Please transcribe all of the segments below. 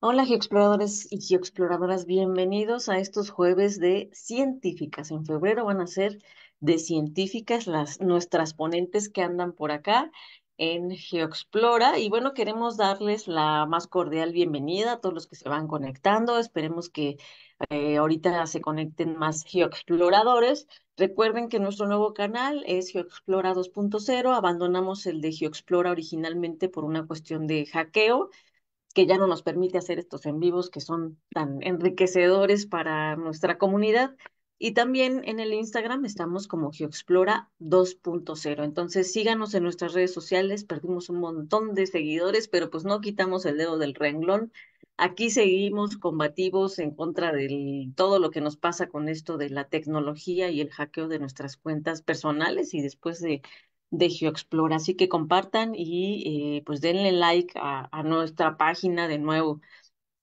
Hola geoexploradores y geoexploradoras, bienvenidos a estos jueves de científicas. En febrero van a ser de científicas las nuestras ponentes que andan por acá en GeoExplora y bueno, queremos darles la más cordial bienvenida a todos los que se van conectando. Esperemos que eh, ahorita se conecten más geoexploradores. Recuerden que nuestro nuevo canal es GeoExplora 2.0. Abandonamos el de GeoExplora originalmente por una cuestión de hackeo que ya no nos permite hacer estos en vivos que son tan enriquecedores para nuestra comunidad. Y también en el Instagram estamos como Geoexplora 2.0. Entonces síganos en nuestras redes sociales. Perdimos un montón de seguidores, pero pues no quitamos el dedo del renglón. Aquí seguimos combativos en contra de todo lo que nos pasa con esto de la tecnología y el hackeo de nuestras cuentas personales y después de de Geoexplora Así que compartan y eh, pues denle like a, a nuestra página de nuevo.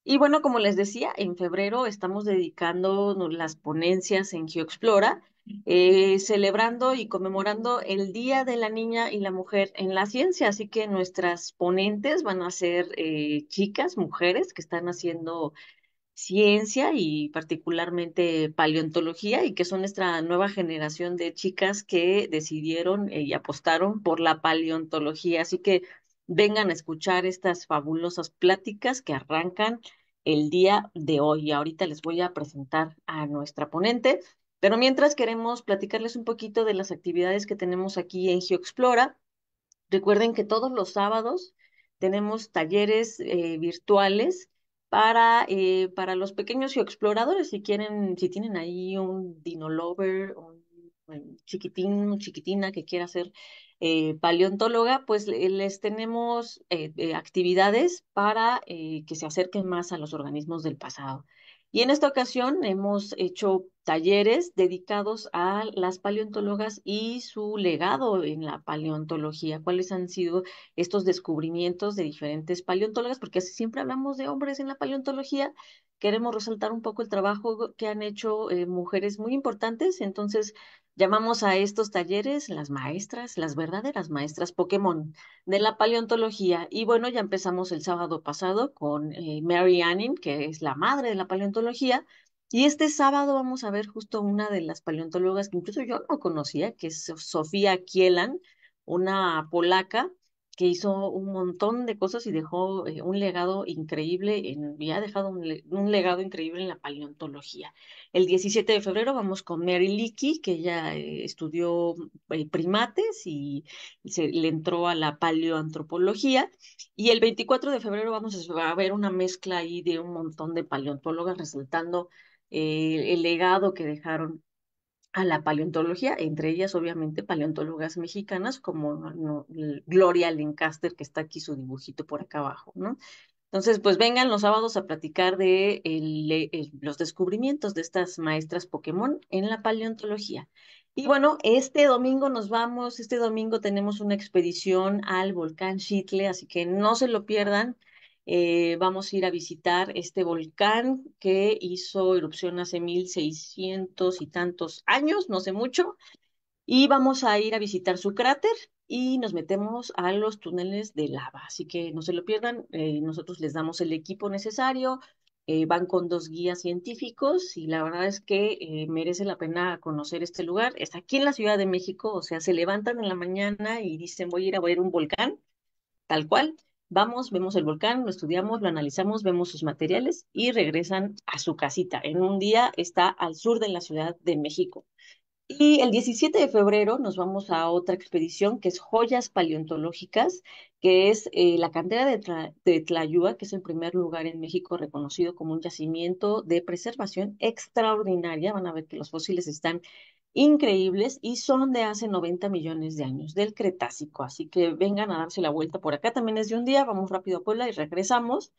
Y bueno, como les decía, en febrero estamos dedicando las ponencias en GeoExplora, eh, celebrando y conmemorando el Día de la Niña y la Mujer en la Ciencia. Así que nuestras ponentes van a ser eh, chicas, mujeres que están haciendo ciencia y particularmente paleontología y que son nuestra nueva generación de chicas que decidieron eh, y apostaron por la paleontología. Así que vengan a escuchar estas fabulosas pláticas que arrancan el día de hoy. ahorita les voy a presentar a nuestra ponente, pero mientras queremos platicarles un poquito de las actividades que tenemos aquí en GeoExplora. Recuerden que todos los sábados tenemos talleres eh, virtuales para, eh, para los pequeños exploradores, si quieren, si tienen ahí un dino lover, un, chiquitín, chiquitina que quiera ser eh, paleontóloga, pues les tenemos eh, actividades para que se acerquen más a los organismos del pasado. Y en esta ocasión hemos hecho talleres dedicados a las paleontólogas y su legado en la paleontología, cuáles han sido estos descubrimientos de diferentes paleontólogas, porque así siempre hablamos de hombres en la paleontología, queremos resaltar un poco el trabajo que han hecho eh, mujeres muy importantes, entonces Llamamos a estos talleres las maestras, las verdaderas maestras Pokémon de la paleontología. Y bueno, ya empezamos el sábado pasado con eh, Mary Anning, que es la madre de la paleontología. Y este sábado vamos a ver justo una de las paleontólogas que incluso yo no conocía, que es Sofía Kielan, una polaca que hizo un montón de cosas y dejó eh, un legado increíble, en, y ha dejado un, legado increíble en la paleontología. El 17 de febrero vamos con Mary Leakey, que ella eh, estudió eh, primates y se, le entró a la paleoantropología. Y el 24 de febrero vamos a, ver una mezcla ahí de un montón de paleontólogas resultando el legado que dejaron a la paleontología, entre ellas obviamente paleontólogas mexicanas como Gloria Lancaster, que está aquí su dibujito por acá abajo, ¿no? Entonces, pues vengan los sábados a platicar de eh, los descubrimientos de estas maestras Pokémon en la paleontología. Y bueno, este domingo nos vamos, este domingo tenemos una expedición al volcán Chitle, así que no se lo pierdan. Eh, vamos a ir a visitar este volcán que hizo erupción hace mil seiscientos y tantos años, no sé mucho, y vamos a ir a visitar su cráter y nos metemos a los túneles de lava. Así que no se lo pierdan, eh, nosotros les damos el equipo necesario, eh, van con dos guías científicos y la verdad es que merece la pena conocer este lugar. Está aquí en la Ciudad de México, o sea, se levantan en la mañana y dicen voy a ir a ver un volcán, tal cual, Vamos, vemos el volcán, lo estudiamos, lo analizamos, vemos sus materiales y regresan a su casita. En un día está al sur de la Ciudad de México. Y el 17 de febrero nos vamos a otra expedición que es Joyas Paleontológicas, que es eh, la cantera de, de, Tlayúa, que es el primer lugar en México reconocido como un yacimiento de preservación extraordinaria. Van a ver que los fósiles están increíbles y son de hace 90 millones de años, del Cretácico. Así que vengan a darse la vuelta por acá. También es de un día, vamos rápido a Puebla y regresamos.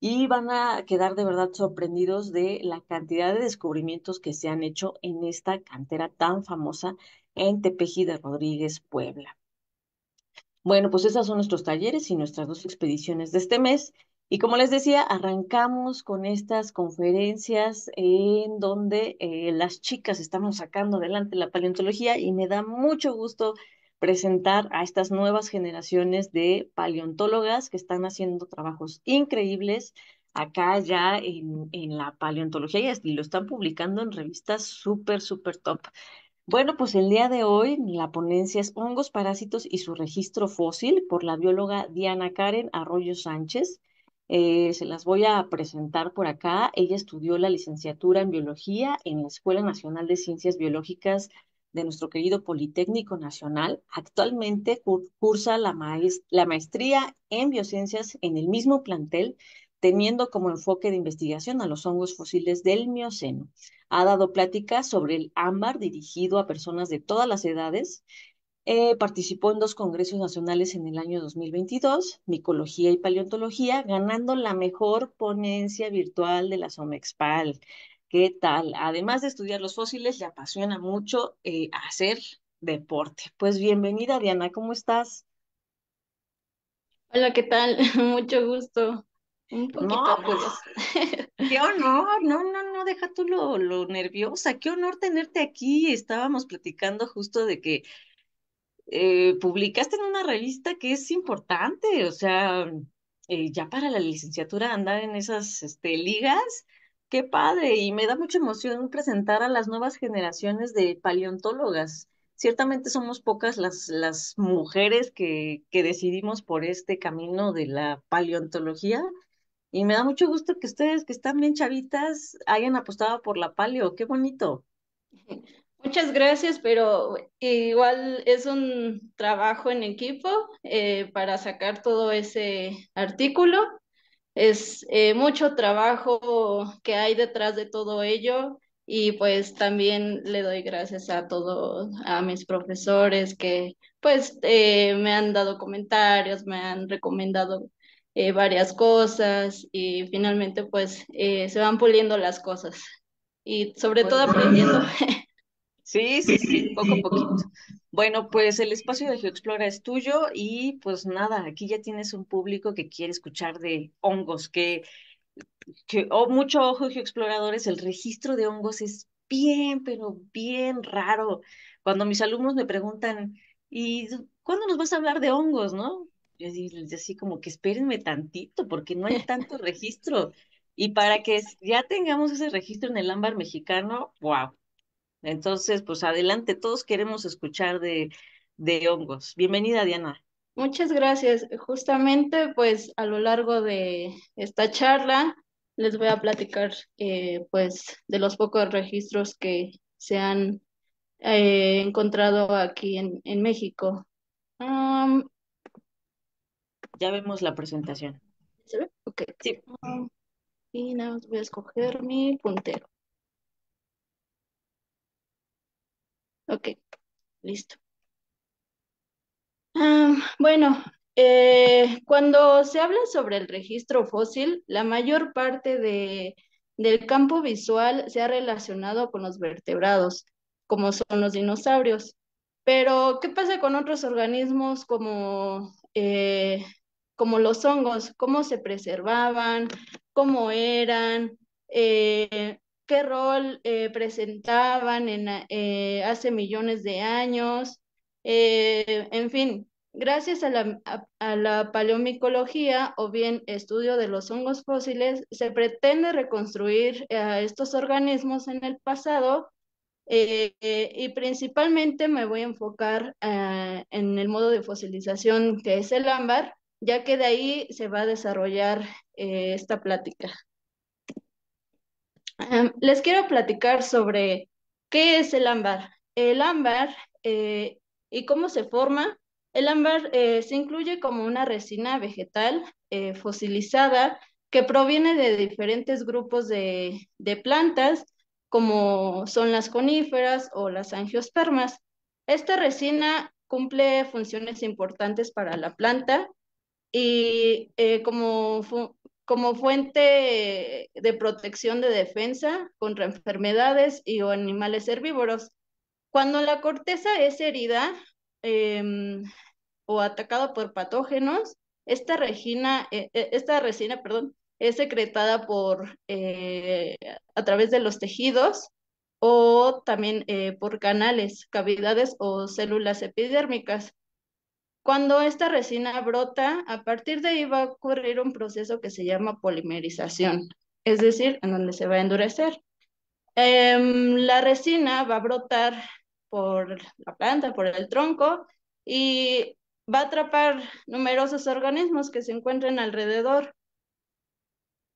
Y van a quedar de verdad sorprendidos de la cantidad de descubrimientos que se han hecho en esta cantera tan famosa en Tepeji de Rodríguez, Puebla. Bueno, pues esos son nuestros talleres y nuestras dos expediciones de este mes. Y como les decía, arrancamos con estas conferencias en donde eh, las chicas estamos sacando adelante la paleontología y me da mucho gusto presentar a estas nuevas generaciones de paleontólogas que están haciendo trabajos increíbles acá ya en, en la paleontología y lo están publicando en revistas súper, súper top. Bueno, pues el día de hoy la ponencia es Hongos, Parásitos y su registro fósil por la bióloga Diana Karen Arroyo Sánchez. Eh, se las voy a presentar por acá. Ella estudió la licenciatura en biología en la Escuela Nacional de Ciencias Biológicas de nuestro querido Politécnico Nacional. Actualmente cursa la, la maestría en biociencias en el mismo plantel teniendo como enfoque de investigación a los hongos fósiles del Mioceno. Ha dado pláticas sobre el ámbar dirigido a personas de todas las edades eh, participó en dos congresos nacionales en el año 2022, micología y paleontología, ganando la mejor ponencia virtual de la Somexpal. ¿Qué tal? Además de estudiar los fósiles, le apasiona mucho eh, hacer deporte. Pues bienvenida, Diana, ¿cómo estás? Hola, ¿qué tal? Mucho gusto. pues, qué honor, no, no, no, deja tú lo, lo nerviosa, qué honor tenerte aquí. Estábamos platicando justo de que eh, publicaste en una revista que es importante, o sea, eh, ya para la licenciatura andar en esas este, ligas, qué padre, y me da mucha emoción presentar a las nuevas generaciones de paleontólogas. Ciertamente somos pocas las, las mujeres que, que decidimos por este camino de la paleontología, y me da mucho gusto que ustedes, que están bien chavitas, hayan apostado por la paleo. Qué bonito. Muchas gracias, pero igual es un trabajo en equipo eh, para sacar todo ese artículo. Es eh, mucho trabajo que hay detrás de todo ello y pues también le doy gracias a todos, a mis profesores que pues eh, me han dado comentarios, me han recomendado varias cosas y finalmente pues se van puliendo las cosas y sobre todo aprendiendo. Sí, sí, sí, poco a poquito. Bueno, pues el espacio de GeoExplora es tuyo y pues nada, aquí ya tienes un público que quiere escuchar de hongos, que, que oh, mucho ojo geoexploradores, el registro de hongos es bien, pero bien raro. Cuando mis alumnos me preguntan, ¿y cuándo nos vas a hablar de hongos, no? Yo digo así como que espérenme tantito porque no hay tanto registro. Y para que ya tengamos ese registro en el ámbar mexicano, wow, entonces, pues adelante, todos queremos escuchar de, hongos. Bienvenida, Diana. Muchas gracias. Justamente, pues a lo largo de esta charla les voy a platicar, eh, pues, de los pocos registros que se han eh, encontrado aquí en, México. ya vemos la presentación. ¿Se ve? Ok. y nada voy a escoger mi puntero. Ok, listo. bueno, eh, cuando se habla sobre el registro fósil, la mayor parte de, del campo visual se ha relacionado con los vertebrados, como son los dinosaurios. Pero, ¿qué pasa con otros organismos como, eh, como los hongos? ¿Cómo se preservaban? ¿Cómo eran? Eh, qué rol eh, presentaban en, eh, hace millones de años, eh, en fin, gracias a la, paleomicología o bien estudio de los hongos fósiles, se pretende reconstruir a estos organismos en el pasado y principalmente me voy a enfocar en el modo de fosilización que es el ámbar, ya que de ahí se va a desarrollar esta plática. Em, les quiero platicar sobre qué es el ámbar. El ámbar eh, y cómo se forma. El ámbar eh, se incluye como una resina vegetal eh, fosilizada que proviene de diferentes grupos de, plantas, como son las coníferas o las angiospermas. Esta resina cumple funciones importantes para la planta y como, como fuente de protección de defensa contra enfermedades y o animales herbívoros. Cuando la corteza es herida em, o atacada por patógenos, esta, eh, eh, esta resina es secretada por, eh, a través de los tejidos o también por canales, cavidades o células epidérmicas. Cuando esta resina brota, a partir de ahí va a ocurrir un proceso que se llama polimerización, es decir, en donde se va a endurecer. Em, la resina va a brotar por la planta, por el tronco, y va a atrapar numerosos organismos que se encuentran alrededor.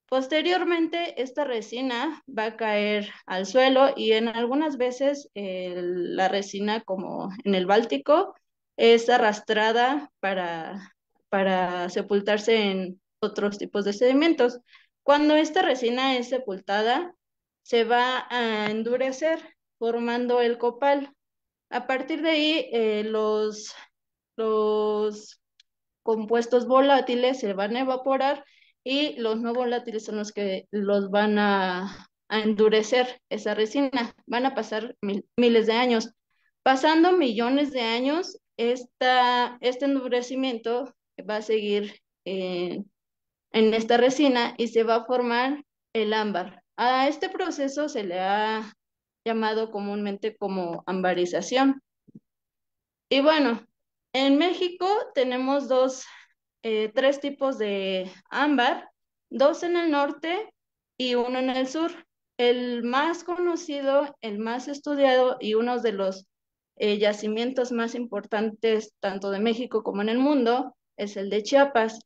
Posteriormente, esta resina va a caer al suelo y en algunas veces eh, la resina, como en el Báltico, es arrastrada para, para sepultarse en otros tipos de sedimentos. Cuando esta resina es sepultada, se va a endurecer formando el copal. A partir de ahí, eh, los, los compuestos volátiles se van a evaporar y los no volátiles son los que los van a, endurecer esa resina. Van a pasar miles de años. Pasando millones de años, este endurecimiento va a seguir eh, en esta resina y se va a formar el ámbar. A este proceso se le ha llamado comúnmente como ambarización. Y bueno, en México tenemos eh, tres tipos de ámbar, dos en el norte y uno en el sur. El más conocido, el más estudiado y uno de los eh, yacimientos más importantes tanto de México como en el mundo es el de Chiapas.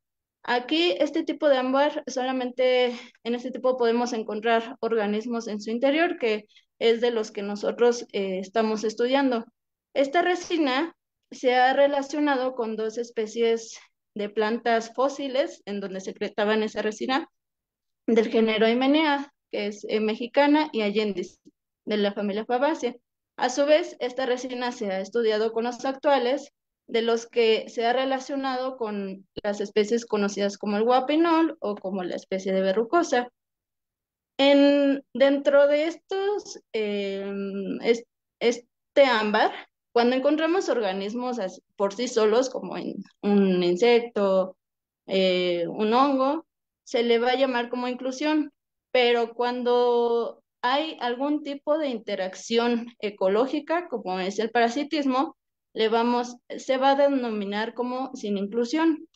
Aquí este tipo de ámbar, solamente en este tipo podemos encontrar organismos en su interior, que es de los que nosotros eh, estamos estudiando. Esta resina se ha relacionado con dos especies de plantas fósiles en donde secretaban esa resina del género Himenea, que es eh, mexicana, y allende de la familia Fabaceae. A su vez, esta resina se ha estudiado con los actuales, de los que se ha relacionado con las especies conocidas como el guapinol o como la especie de verrucosa. En, dentro de estos, em, este ámbar, cuando encontramos organismos por sí solos, como un insecto, eh, un hongo, se le va a llamar como inclusión, pero cuando hay algún tipo de interacción ecológica, como es el parasitismo, se va a denominar como sin inclusión.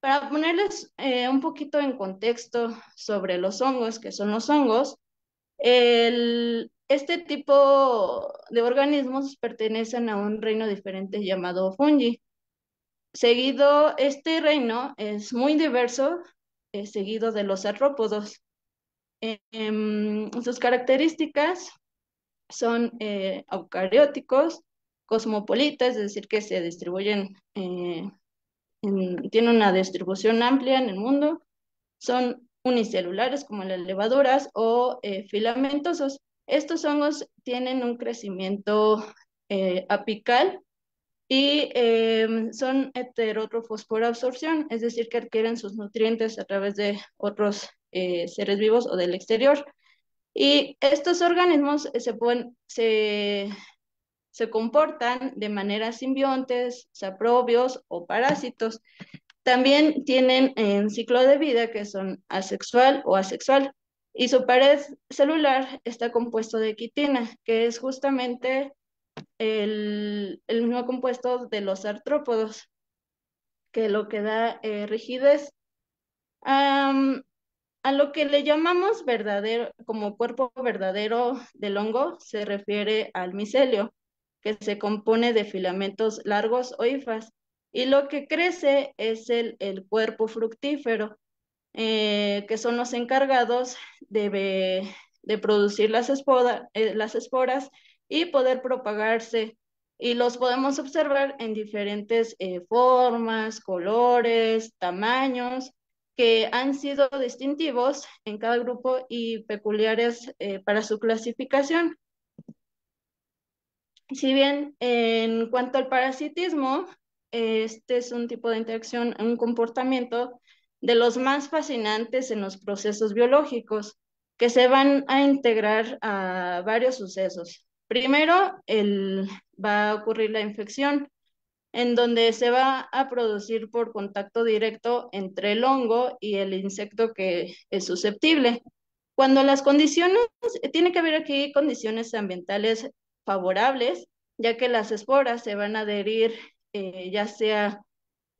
Para ponerles eh, un poquito en contexto sobre los hongos, que son los hongos, este tipo de organismos pertenecen a un reino diferente llamado fungi. Seguido, este reino es muy diverso, eh, seguido de los artrópodos. Em, sus características son eh, eucarióticos, cosmopolitas, es decir, que se distribuyen, eh, tienen una distribución amplia en el mundo, son unicelulares como las levaduras o eh, filamentosos. Estos hongos tienen un crecimiento apical y em, son heterótrofos por absorción, es decir, que adquieren sus nutrientes a través de otros eh, seres vivos o del exterior. Y estos organismos se, pueden, se, comportan de manera simbiontes, saprobios o parásitos. También tienen un ciclo de vida que son asexual o asexual. Y su pared celular está compuesto de quitina, que es justamente el, el mismo compuesto de los artrópodos, que lo que da eh, rigidez. A lo que le llamamos verdadero, como cuerpo verdadero del hongo se refiere al micelio, que se compone de filamentos largos o hifas, y lo que crece es el, cuerpo fructífero, eh, que son los encargados de, producir las, eh, las esporas y poder propagarse. Y los podemos observar en diferentes eh, formas, colores, tamaños que han sido distintivos en cada grupo y peculiares eh, para su clasificación. Si bien en cuanto al parasitismo, este es un tipo de interacción, un comportamiento de los más fascinantes en los procesos biológicos, que se van a integrar a varios sucesos. Primero, el, va a ocurrir la infección, en donde se va a producir por contacto directo entre el hongo y el insecto que es susceptible. Cuando las condiciones, tiene que haber aquí condiciones ambientales favorables, ya que las esporas se van a adherir, eh, ya sea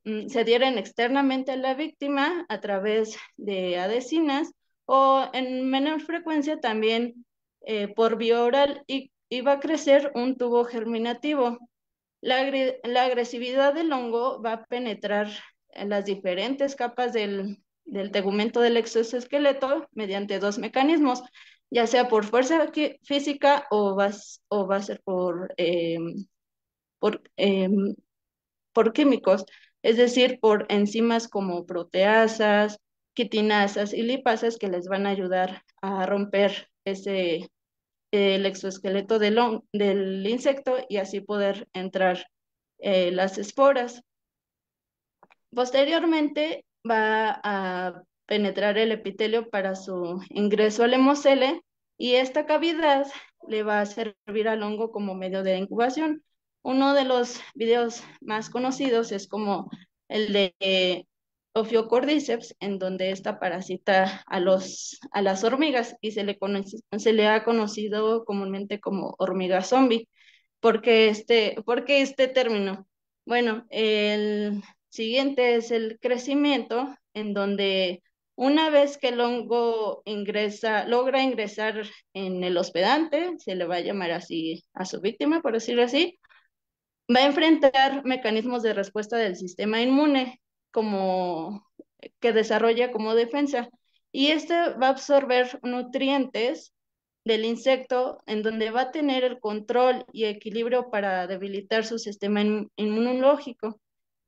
mm, se adhieren externamente a la víctima a través de adhesinas o en menor frecuencia también eh, por vía oral y va a crecer un tubo germinativo, la, agresividad del hongo va a penetrar en las diferentes capas del, del tegumento del exoesqueleto mediante dos mecanismos, ya sea por fuerza física o va, o va a ser por, em, por, em, por químicos, es decir, por enzimas como proteasas, quitinasas y lipasas que les van a ayudar a romper ese, el exoesqueleto del, insecto y así poder entrar eh, las esporas. Posteriormente va a penetrar el epitelio para su ingreso al hemocele y esta cavidad le va a servir al hongo como medio de incubación. Uno de los videos más conocidos es como el de Ophiocordyceps, en donde esta parasita a, los, a las hormigas y se le, conoce, se le ha conocido comúnmente como hormiga zombie. ¿Por qué este, porque este término? Bueno, el siguiente es el crecimiento, en donde una vez que el hongo ingresa, logra ingresar en el hospedante, se le va a llamar así a su víctima, por decirlo así, va a enfrentar mecanismos de respuesta del sistema inmune como que desarrolla como defensa. Y este va a absorber nutrientes del insecto en donde va a tener el control y equilibrio para debilitar su sistema inmunológico.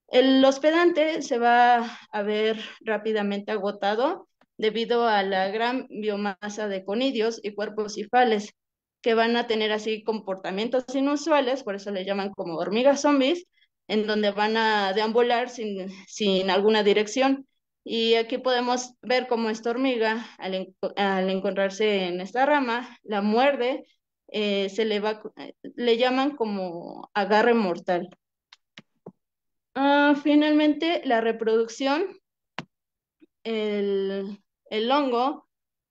El hospedante se va a ver rápidamente agotado debido a la gran biomasa de conidios y cuerpos cifales que van a tener así comportamientos inusuales, por eso le llaman como hormigas zombies, en donde van a deambular sin, sin alguna dirección. Y aquí podemos ver cómo esta hormiga, al, encontrarse en esta rama, la muerde, eh, se le, va, le llaman como agarre mortal. Ah, finalmente, la reproducción, el, hongo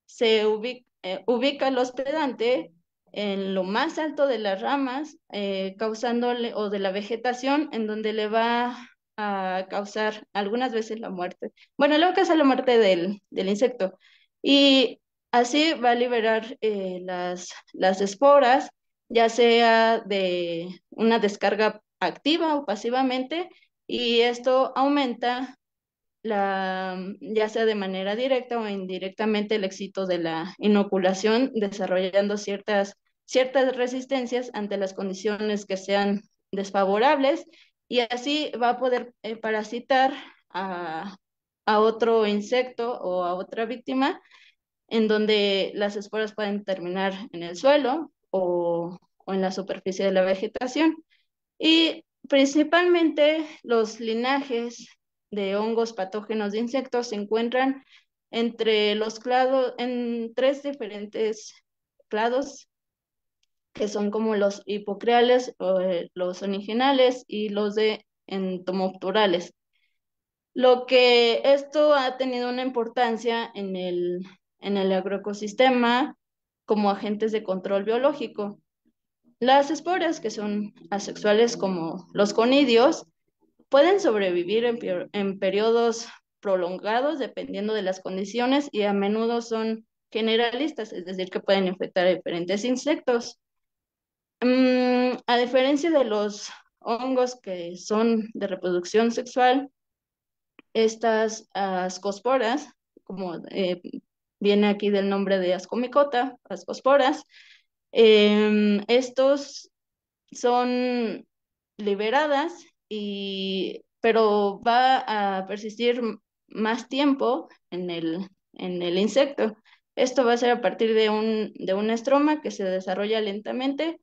se ubica, eh, ubica al hospedante en lo más alto de las ramas, eh, causándole, o de la vegetación, en donde le va a causar algunas veces la muerte. Bueno, luego que es la muerte del, insecto. Y así va a liberar eh, las, las esporas, ya sea de una descarga activa o pasivamente, y esto aumenta la, ya sea de manera directa o indirectamente el éxito de la inoculación, desarrollando ciertas ciertas resistencias ante las condiciones que sean desfavorables y así va a poder eh, parasitar a, otro insecto o a otra víctima en donde las esporas pueden terminar en el suelo o, o en la superficie de la vegetación. Y principalmente los linajes de hongos patógenos de insectos se encuentran entre los clados, en tres diferentes clados que son como los hipocreales, eh, los originales y los de Lo que esto ha tenido una importancia en el, agroecosistema como agentes de control biológico. Las esporas, que son asexuales como los conidios, pueden sobrevivir en, en periodos prolongados dependiendo de las condiciones y a menudo son generalistas, es decir, que pueden infectar a diferentes insectos. Mm, a diferencia de los hongos que son de reproducción sexual, estas ascosporas, como eh, viene aquí del nombre de ascomicota, ascosporas, em, estos son liberadas y pero va a persistir más tiempo en el, insecto. Esto va a ser a partir de un, de un estroma que se desarrolla lentamente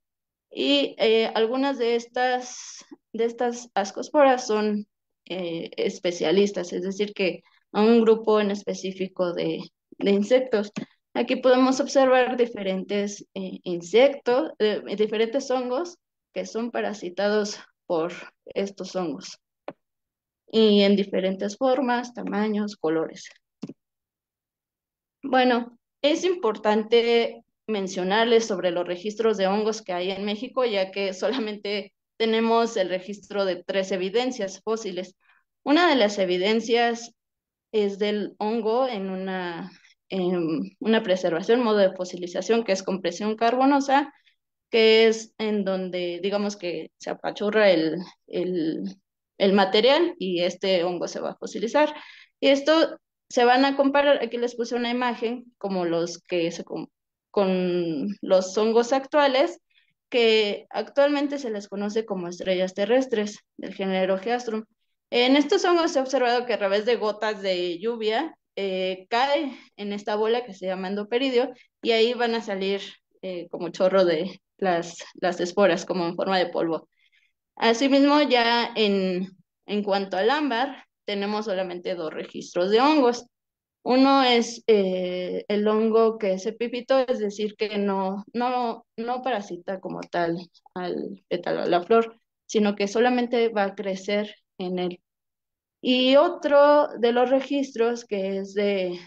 y eh, algunas de estas, de estas ascosporas son eh, especialistas, es decir, que a un grupo en específico de, insectos. Aquí podemos observar diferentes eh, insectos, diferentes hongos que son parasitados por estos hongos y en diferentes formas, tamaños, colores. Bueno, es importante mencionarles sobre los registros de hongos que hay en México, ya que solamente tenemos el registro de tres evidencias fósiles. Una de las evidencias es del hongo en una, en em, una preservación, modo de fosilización, que es compresión carbonosa, que es en donde, digamos que se apachurra el, el, material y este hongo se va a fosilizar. Y esto se van a comparar, aquí les puse una imagen como los que se, con los hongos actuales, que actualmente se les conoce como estrellas terrestres del género Geastrum. En estos hongos se ha observado que a través de gotas de lluvia eh, cae en esta bola que se llama endoperidio y ahí van a salir eh, como chorro de las, esporas, como en forma de polvo. Asimismo, ya en, en cuanto al ámbar, tenemos solamente dos registros de hongos. Uno es eh, el hongo que es pipito es decir, que no, no, no parasita como tal al pétalo, a la flor, sino que solamente va a crecer en él. Y otro de los registros que es de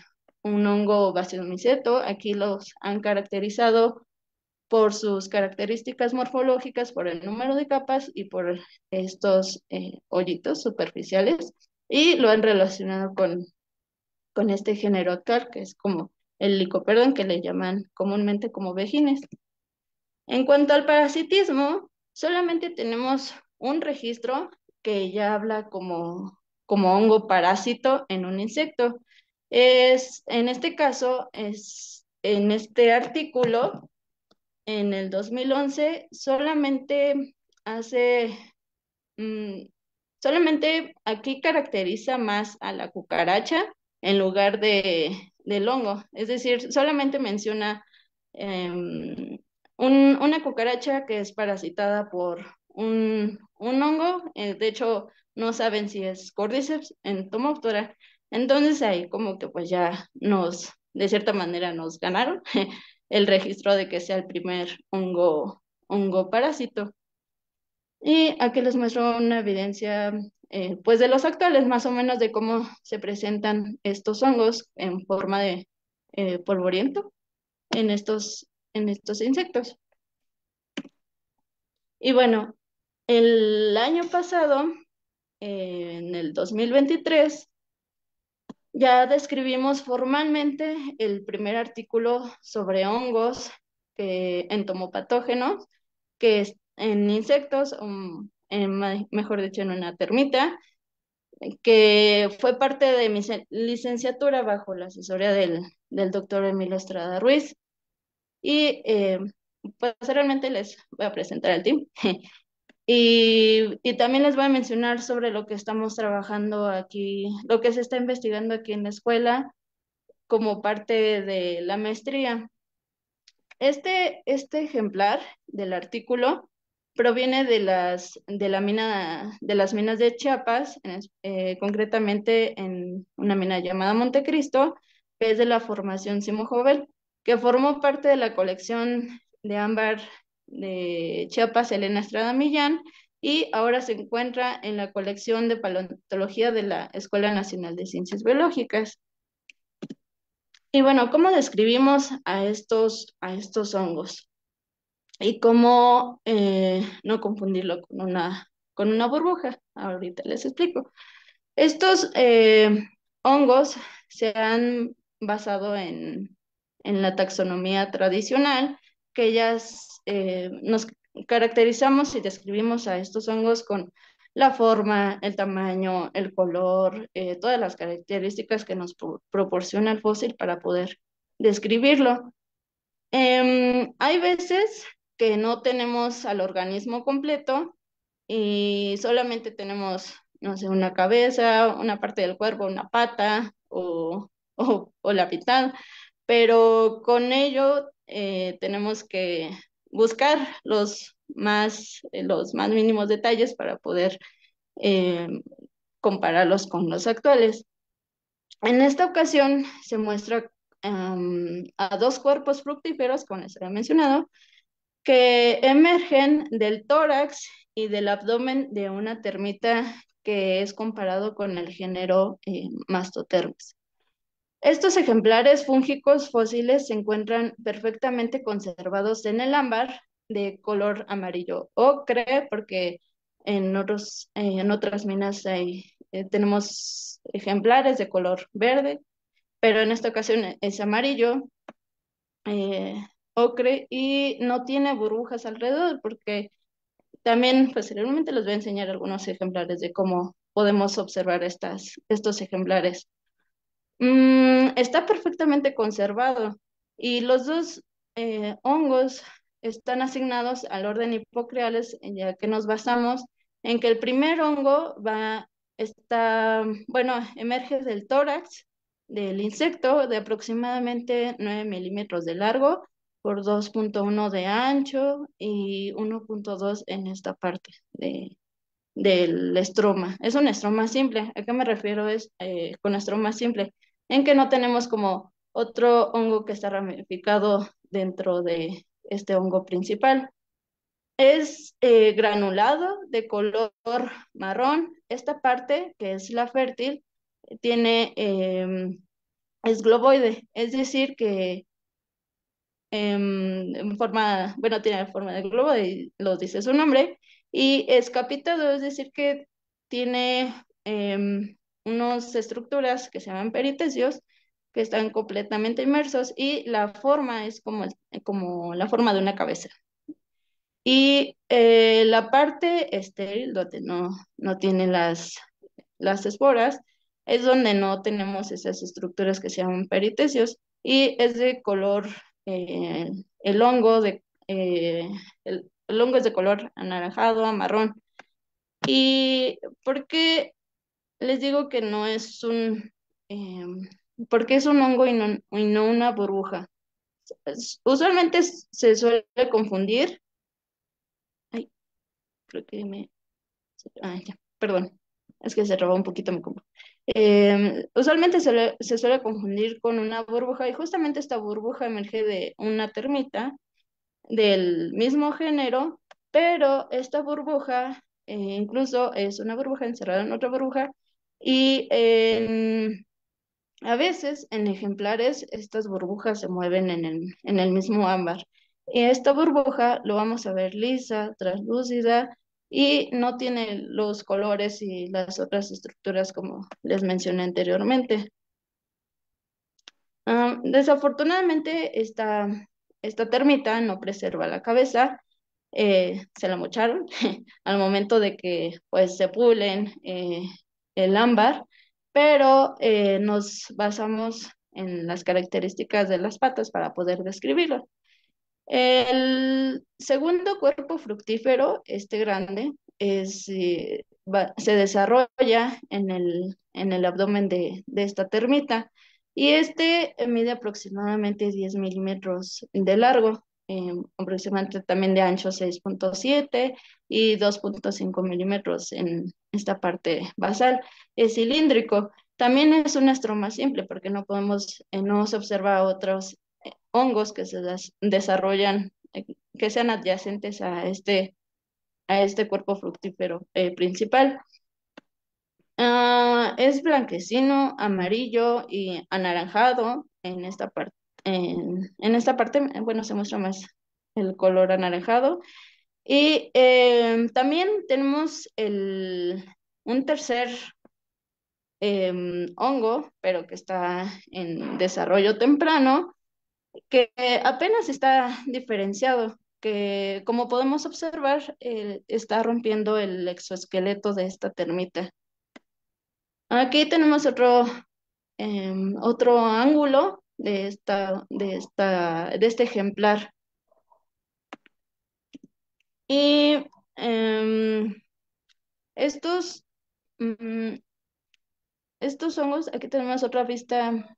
un hongo basidiomiceto aquí los han caracterizado por sus características morfológicas, por el número de capas y por estos eh, hoyitos superficiales, y lo han relacionado con con este género actual, que es como el licoperdón, que le llaman comúnmente como vejines. En cuanto al parasitismo, solamente tenemos un registro que ya habla como, como hongo parásito en un insecto. Es, en este caso, es, en este artículo, en el 2011, solamente hace, mm, solamente aquí caracteriza más a la cucaracha en lugar de, del hongo. Es decir, solamente menciona em, un, una cucaracha que es parasitada por un, un hongo. Eh, de hecho, no saben si es cordyceps, en Tomoctora, Entonces ahí como que pues ya nos, de cierta manera nos ganaron el registro de que sea el primer hongo, hongo parásito. Y aquí les muestro una evidencia eh, pues de los actuales, más o menos de cómo se presentan estos hongos en forma de eh, polvoriento en estos, en estos insectos. Y bueno, el año pasado, eh, en el 2023, ya describimos formalmente el primer artículo sobre hongos que, entomopatógenos que en insectos mejor dicho, en una termita, que fue parte de mi licenciatura bajo la asesoría del, del doctor Emilio Estrada Ruiz. Y eh, pues realmente les voy a presentar al team. Y, y, también les voy a mencionar sobre lo que estamos trabajando aquí, lo que se está investigando aquí en la escuela como parte de la maestría. Este, este ejemplar del artículo proviene de las, de la mina, de las minas de Chiapas, eh, concretamente en una mina llamada Montecristo, que es de la formación Jovel, que formó parte de la colección de ámbar de Chiapas Elena Estrada Millán y ahora se encuentra en la colección de paleontología de la Escuela Nacional de Ciencias Biológicas. Y bueno, ¿cómo describimos a estos, a estos hongos? y cómo eh, no confundirlo con una, con una burbuja. Ahorita les explico. Estos eh, hongos se han basado en, en, la taxonomía tradicional, que ellas eh, nos caracterizamos y describimos a estos hongos con la forma, el tamaño, el color, todas las características que nos proporciona el fósil para poder describirlo. Em, hay veces que no tenemos al organismo completo y solamente tenemos, no sé, una cabeza, una parte del cuerpo, una pata o, o, la mitad, pero con ello eh, tenemos que buscar los más, eh, los más mínimos detalles para poder eh, compararlos con los actuales. En esta ocasión se muestra a dos cuerpos fructíferos, como les había mencionado, que emergen del tórax y del abdomen de una termita que es comparado con el género eh, Mastotermes. Estos ejemplares fúngicos fósiles se encuentran perfectamente conservados en el ámbar de color amarillo ocre, porque en, otros, eh, en otras minas eh, tenemos ejemplares de color verde, pero en esta ocasión es amarillo ocre y no tiene burbujas alrededor, porque también posteriormente pues, les voy a enseñar algunos ejemplares de cómo podemos observar estas, estos ejemplares. Mm, está perfectamente conservado y los dos eh, hongos están asignados al orden hipocreales, ya que nos basamos en que el primer hongo va, está, bueno, emerge del tórax del insecto de aproximadamente 9 milímetros de largo por 2.1 de ancho y 1.2 en esta parte de, del estroma. Es un estroma simple. ¿A qué me refiero es, eh, con estroma simple? En que no tenemos como otro hongo que está ramificado dentro de este hongo principal. Es eh, granulado de color marrón. Esta parte, que es la fértil, tiene, em, es globoide, es decir, que en em, forma, bueno, tiene la forma de globo y lo dice su nombre, y es capitado, es decir, que tiene em, unas estructuras que se llaman peritesios, que están completamente inmersos, y la forma es como, como la forma de una cabeza. Y eh, la parte estéril, donde no, no tiene las, las esporas, es donde no tenemos esas estructuras que se llaman peritecios, y es de color eh, el hongo de eh, el, hongo es de color anaranjado, marrón. ¿Y porque les digo que no es un eh, em, porque es un hongo y no, y no una burbuja? Usualmente se suele confundir. Ay, creo que me. ya, perdón. Es que se robó un poquito mi compu. Em, usualmente se, se, suele confundir con una burbuja y justamente esta burbuja emerge de una termita del mismo género, pero esta burbuja eh, incluso es una burbuja encerrada en otra burbuja y em, a veces en ejemplares estas burbujas se mueven en el, en el mismo ámbar. Y esta burbuja lo vamos a ver lisa, translúcida, y no tiene los colores y las otras estructuras como les mencioné anteriormente. Ah, desafortunadamente, esta, esta termita no preserva la cabeza, eh, se la mocharon al momento de que pues, se pulen eh, el ámbar, pero eh, nos basamos en las características de las patas para poder describirlo. El segundo cuerpo fructífero, este grande, eh, se desarrolla en el, en el abdomen de, esta termita y este eh, mide aproximadamente 10 milímetros de largo, eh, aproximadamente también de ancho 6.7 y 2.5 milímetros en esta parte basal. Es cilíndrico. También es un estroma simple porque no podemos, no se observa otros hongos que se desarrollan, eh, que sean adyacentes a este, a este cuerpo fructífero eh, principal. Ah, es blanquecino, amarillo y anaranjado en esta parte. En, esta parte, eh, bueno, se muestra más el color anaranjado. Y em, también tenemos el, un tercer em, hongo, pero que está en desarrollo temprano, que apenas está diferenciado, que como podemos observar, eh, está rompiendo el exoesqueleto de esta termita. Aquí tenemos otro, em, otro ángulo de, esta, de, esta, de este ejemplar. Y em, estos, mm, estos hongos, aquí tenemos otra vista,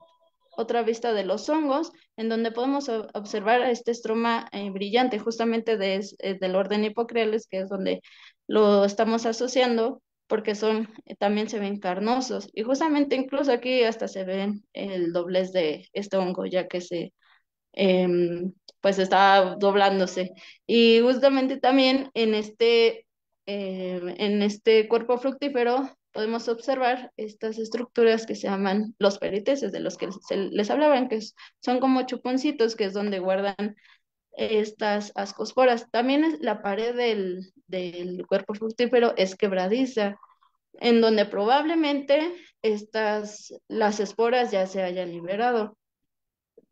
otra vista de los hongos, en donde podemos observar este estroma eh, brillante justamente de, eh, del orden hipocreales, que es donde lo estamos asociando, porque son, eh, también se ven carnosos. Y justamente incluso aquí hasta se ven el doblez de este hongo, ya que se, em, pues está doblándose. Y justamente también en este, em, en este cuerpo fructífero podemos observar estas estructuras que se llaman los periteses, de los que se les hablaban, que son como chuponcitos, que es donde guardan estas ascosporas. También es la pared del, del cuerpo fructífero es quebradiza, en donde probablemente estas, las esporas ya se hayan liberado.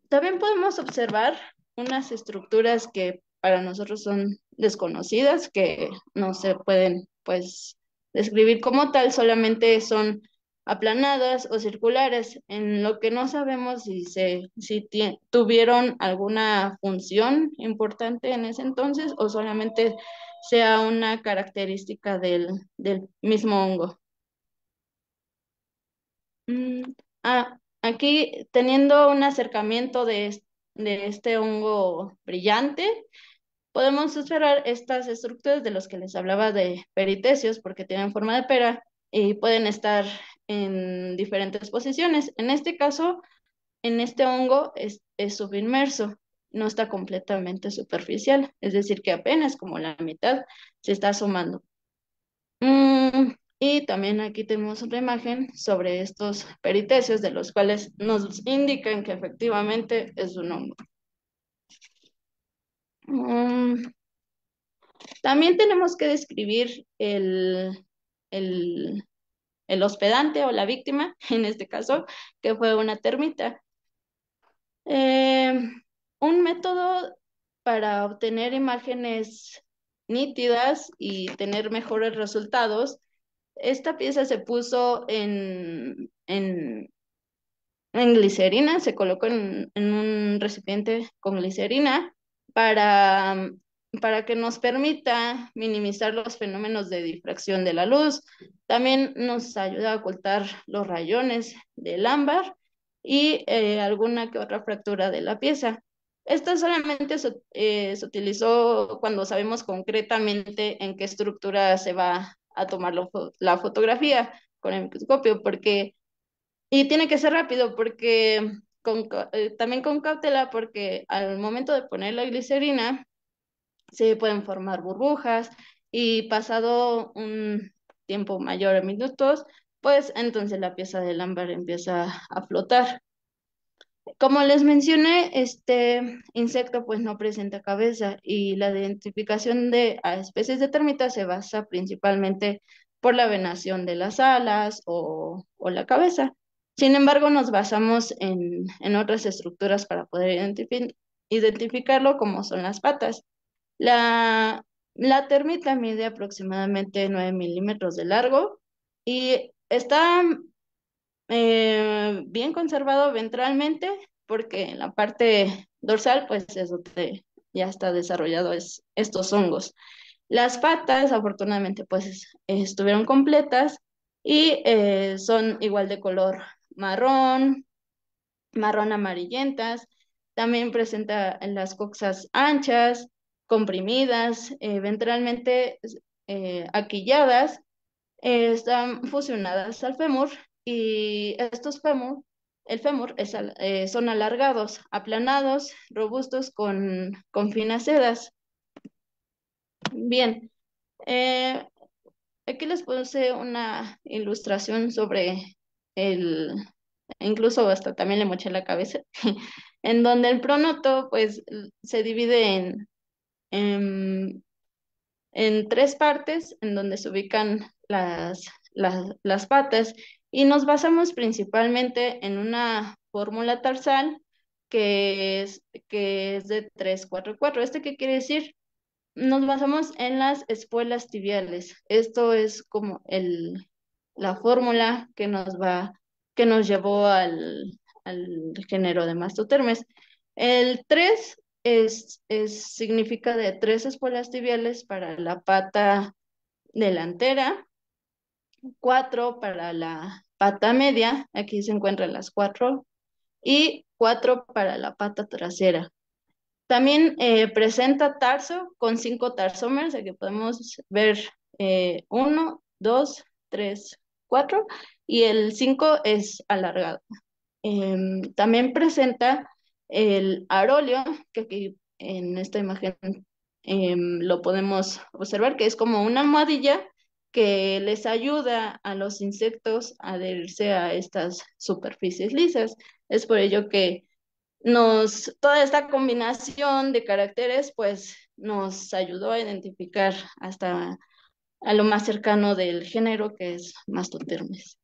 También podemos observar unas estructuras que para nosotros son desconocidas, que no se pueden pues describir como tal, solamente son aplanadas o circulares, en lo que no sabemos si, se, si tuvieron alguna función importante en ese entonces o solamente sea una característica del, del mismo hongo. Mm, ah, aquí teniendo un acercamiento de, de este hongo brillante, Podemos observar estas estructuras de los que les hablaba de peritesios, porque tienen forma de pera y pueden estar en diferentes posiciones. En este caso, en este hongo es, subinmerso, no está completamente superficial, es decir, que apenas como la mitad se está asomando. Mm, y también aquí tenemos otra imagen sobre estos peritesios, de los cuales nos indican que efectivamente es un hongo. Mm, también tenemos que describir el, el, hospedante o la víctima, en este caso, que fue una termita. Em, un método para obtener imágenes nítidas y tener mejores resultados. Esta pieza se puso en, en, glicerina, se colocó en un recipiente con glicerina para, mm, para que nos permita minimizar los fenómenos de difracción de la luz. También nos ayuda a ocultar los rayones del ámbar y eh, alguna que otra fractura de la pieza. Esto solamente eh, se, utilizó cuando sabemos concretamente en qué estructura se va a tomar la fotografía con el microscopio, porque, y tiene que ser rápido porque eh, también con cautela porque al momento de poner la glicerina se pueden formar burbujas y pasado un tiempo mayor a minutos, pues entonces la pieza del ámbar empieza a flotar. Como les mencioné, este insecto pues no presenta cabeza y la identificación de especies de termitas se basa principalmente por la venación de las alas o la cabeza. Sin embargo, nos basamos en, otras estructuras para poder identificarlo, como son las patas. La, termita mide aproximadamente 9 milímetros de largo y está eh, bien conservado ventralmente porque en la parte dorsal pues ya está desarrollado es, estos hongos. Las patas afortunadamente pues estuvieron completas y eh, son igual de color marrón, marrón amarillentas, también presenta las coxas anchas, comprimidas, eh, ventralmente eh, aquilladas, eh, están fusionadas al fémur y estos fémur, el fémur son alargados, aplanados, robustos con, con finas sedas. Bien, aquí les puse una ilustración sobre el, incluso hasta también le moché la cabeza, en donde el pronoto pues se divide en, en, tres partes, en donde se ubican las, las, las patas, y nos basamos principalmente en una fórmula tarsal que es, que es de 344. ¿Este qué quiere decir? Nos basamos en las espuelas tibiales. Esto es como el, la fórmula que nos va, que nos llevó al, género de mastotermes. El 3 es, significa de tres espuelas tibiales para la pata delantera, cuatro para la pata media, aquí se encuentran las cuatro, y cuatro para la pata trasera. También eh, presenta tarso con cinco tarsomers, aquí podemos ver eh, uno, dos, tres, y el 5 es alargado. Em, también presenta el aróleo, que aquí en esta imagen em, lo podemos observar, que es como una almohadilla que les ayuda a los insectos a adherirse a estas superficies lisas. Es por ello que nos, toda esta combinación de caracteres pues nos ayudó a identificar hasta a lo más cercano del género, que es Mastotermes.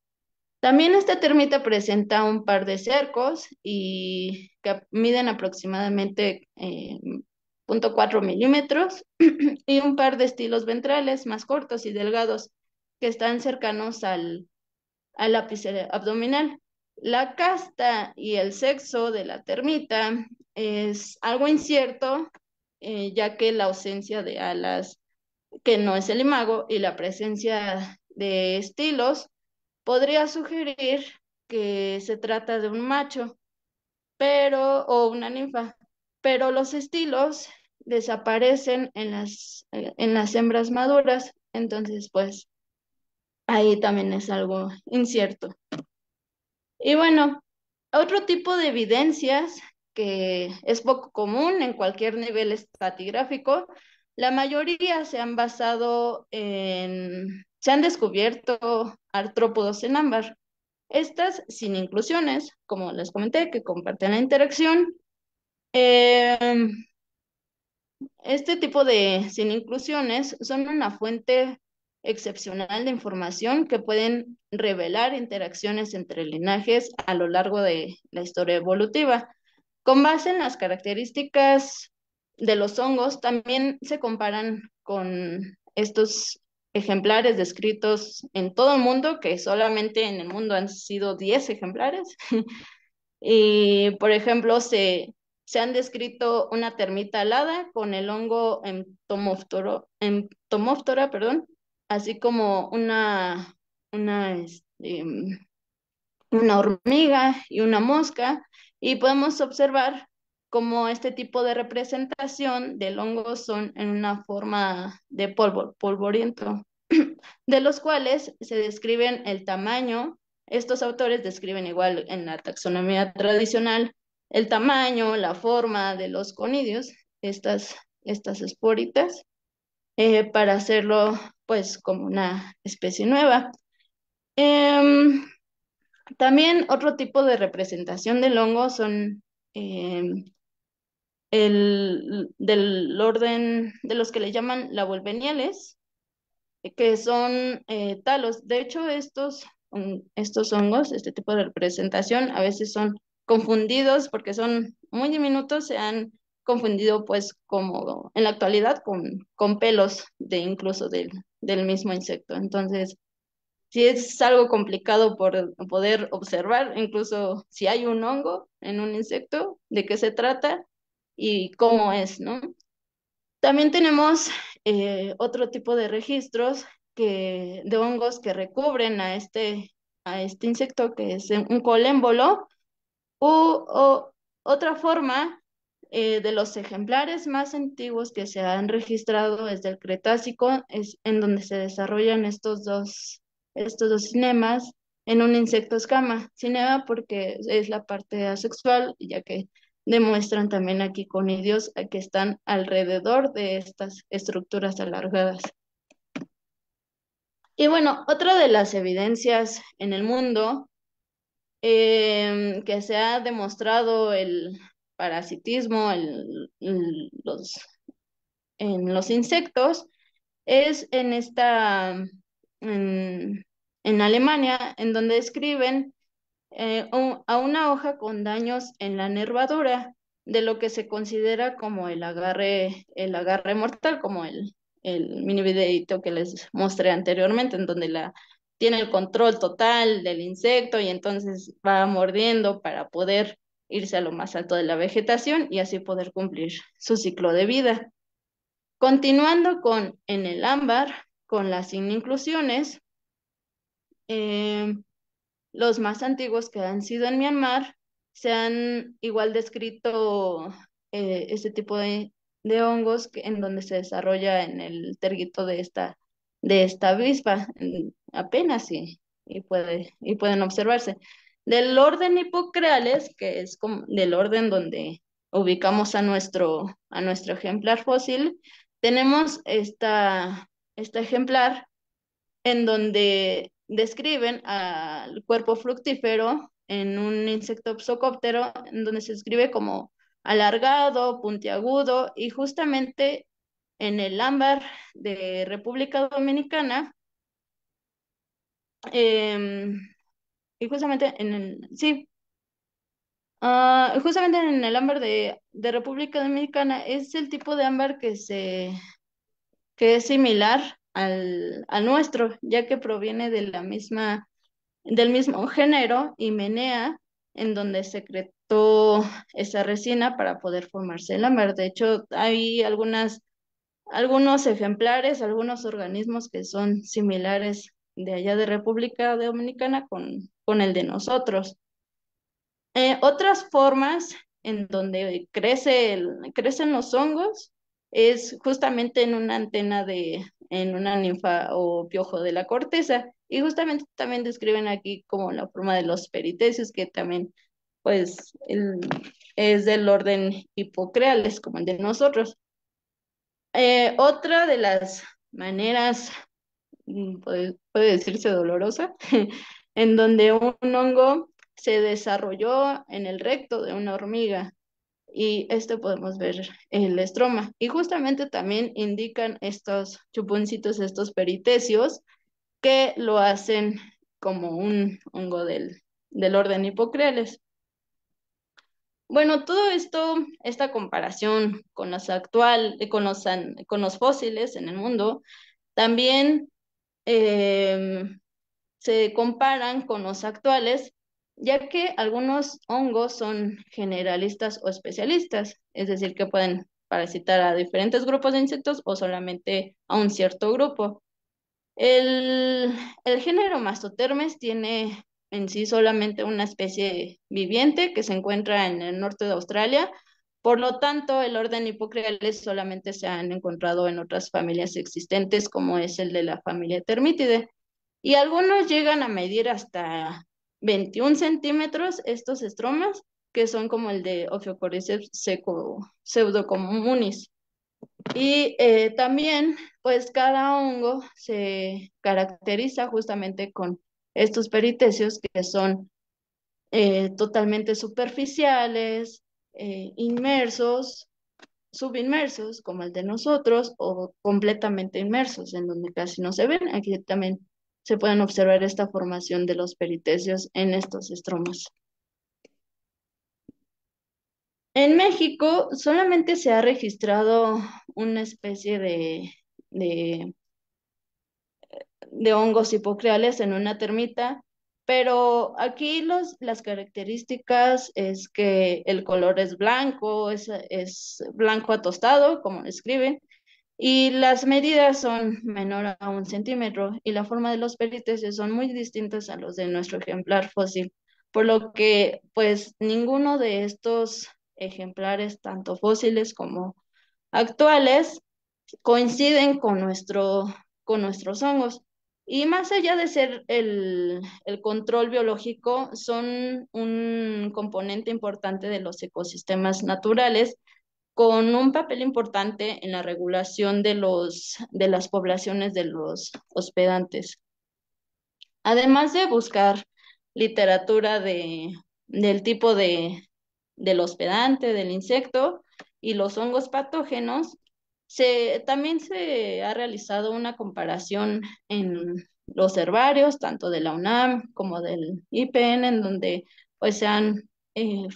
También esta termita presenta un par de cercos y que miden aproximadamente 0.4 eh, milímetros y un par de estilos ventrales más cortos y delgados que están cercanos al, ápice abdominal. La casta y el sexo de la termita es algo incierto, eh, ya que la ausencia de alas que no es el imago, y la presencia de estilos, podría sugerir que se trata de un macho pero, o una ninfa, pero los estilos desaparecen en las, eh, en las hembras maduras, entonces pues ahí también es algo incierto. Y bueno, otro tipo de evidencias que es poco común en cualquier nivel estratigráfico la mayoría se han basado en, se han descubierto artrópodos en ámbar. Estas sin inclusiones, como les comenté, que comparten la interacción. Em, este tipo de sin inclusiones son una fuente excepcional de información que pueden revelar interacciones entre linajes a lo largo de la historia evolutiva, con base en las características de los hongos también se comparan con estos ejemplares descritos en todo el mundo, que solamente en el mundo han sido 10 ejemplares. y, por ejemplo, se, se han descrito una termita alada con el hongo entomóftora, perdón, así como una, una, este, una hormiga y una mosca, y podemos observar como este tipo de representación del hongo son en una forma de polvo, polvoriento, de los cuales se describen el tamaño, estos autores describen igual en la taxonomía tradicional, el tamaño, la forma de los conidios, estas, estas esporitas, eh, para hacerlo pues como una especie nueva. Em, también otro tipo de representación del hongo son em, el, del orden de los que le llaman la lavolveniales, que son eh, talos. De hecho, estos, estos hongos, este tipo de representación, a veces son confundidos porque son muy diminutos, se han confundido pues como en la actualidad con, con pelos de incluso del, del mismo insecto. Entonces, si es algo complicado por poder observar, incluso si hay un hongo en un insecto, de qué se trata, y cómo es, ¿no? También tenemos eh, otro tipo de registros que, de hongos que recubren a este, a este insecto, que es un colémbolo, u, o otra forma eh, de los ejemplares más antiguos que se han registrado desde el Cretácico, es en donde se desarrollan estos dos, estos dos cinemas en un insecto escama. Cinema porque es la parte asexual, ya que demuestran también aquí con eh, que están alrededor de estas estructuras alargadas. Y bueno, otra de las evidencias en el mundo em, que se ha demostrado el parasitismo en los insectos es en esta en Alemania, en donde escriben eh, a una hoja con daños en la nervadura de lo que se considera como el agarre, el agarre mortal, como el, el mini videito que les mostré anteriormente, en donde la, tiene el control total del insecto y entonces va mordiendo para poder irse a lo más alto de la vegetación y así poder cumplir su ciclo de vida. Continuando con en el ámbar, con las inclusiones, eh, los más antiguos que han sido en Myanmar se han igual descrito eh, este tipo de, de hongos que, en donde se desarrolla en el terguito de esta, de esta avispa, apenas y, y, y pueden observarse. Del orden hipocreales, que es como del orden donde ubicamos a nuestro, a nuestro ejemplar fósil, tenemos esta, este ejemplar en donde describen al cuerpo fructífero en un insecto psocóptero, en donde se describe como alargado, puntiagudo, y justamente en el ámbar de República Dominicana, em, y justamente en el, sí, ah, justamente en el ámbar de, de República Dominicana es el tipo de ámbar que se, que es similar al, nuestro, ya que proviene de la misma, del mismo género, y menea en donde secretó esa resina para poder formarse el ámbar. De hecho, hay algunas, algunos ejemplares, algunos organismos que son similares de allá de República Dominicana con, con el de nosotros. Eh, otras formas en donde crece crecen los hongos es justamente en una antena de, en una ninfa o piojo de la corteza. Y justamente también describen aquí como la forma de los peritesis, que también pues es del orden hipocreales, como el de nosotros. Eh, otra de las maneras, mm, puede decirse dolorosa, en donde un hongo se desarrolló en el recto de una hormiga y esto podemos ver el estroma. Y justamente también indican estos chuponcitos, estos peritecios, que lo hacen como un hongo del, del orden hipocreales. Bueno, todo esto, esta comparación con los, actual, eh, con los fósiles en el mundo, también em, se comparan con los actuales ya que algunos hongos son generalistas o especialistas, es decir, que pueden parasitar a diferentes grupos de insectos o solamente a un cierto grupo. El, el género Mastotermes tiene en sí solamente una especie viviente que se encuentra en el norte de Australia, por lo tanto, el orden hipocreales solamente se han encontrado en otras familias existentes, como es el de la familia termítide. y algunos llegan a medir hasta 21 centímetros estos estromas, que son como el de Ophiocordyceps pseudocomunis. Y eh, también, pues cada hongo se caracteriza justamente con estos peritecios que son eh, totalmente superficiales, eh, inmersos, subinmersos, como el de nosotros, o completamente inmersos, en donde casi no se ven. Aquí también se pueden observar esta formación de los peritecios en estos estromas. En México solamente se ha registrado una especie de, de, hongos hipocreales en una termita, pero aquí las características es que el color es blanco, es, es blanco atostado, como escriben, y las medidas son menor a un centímetro y la forma de los periteces son muy distintas a los de nuestro ejemplar fósil, por lo que pues ninguno de estos ejemplares, tanto fósiles como actuales, coinciden con, nuestro, con nuestros hongos. Y más allá de ser el, el, control biológico, son un componente importante de los ecosistemas naturales con un papel importante en la regulación de, los, de las poblaciones de los hospedantes. Además de buscar literatura de, del tipo de, del hospedante, del insecto y los hongos patógenos, se, también se ha realizado una comparación en los herbarios, tanto de la UNAM como del IPN, en donde pues, se han eh,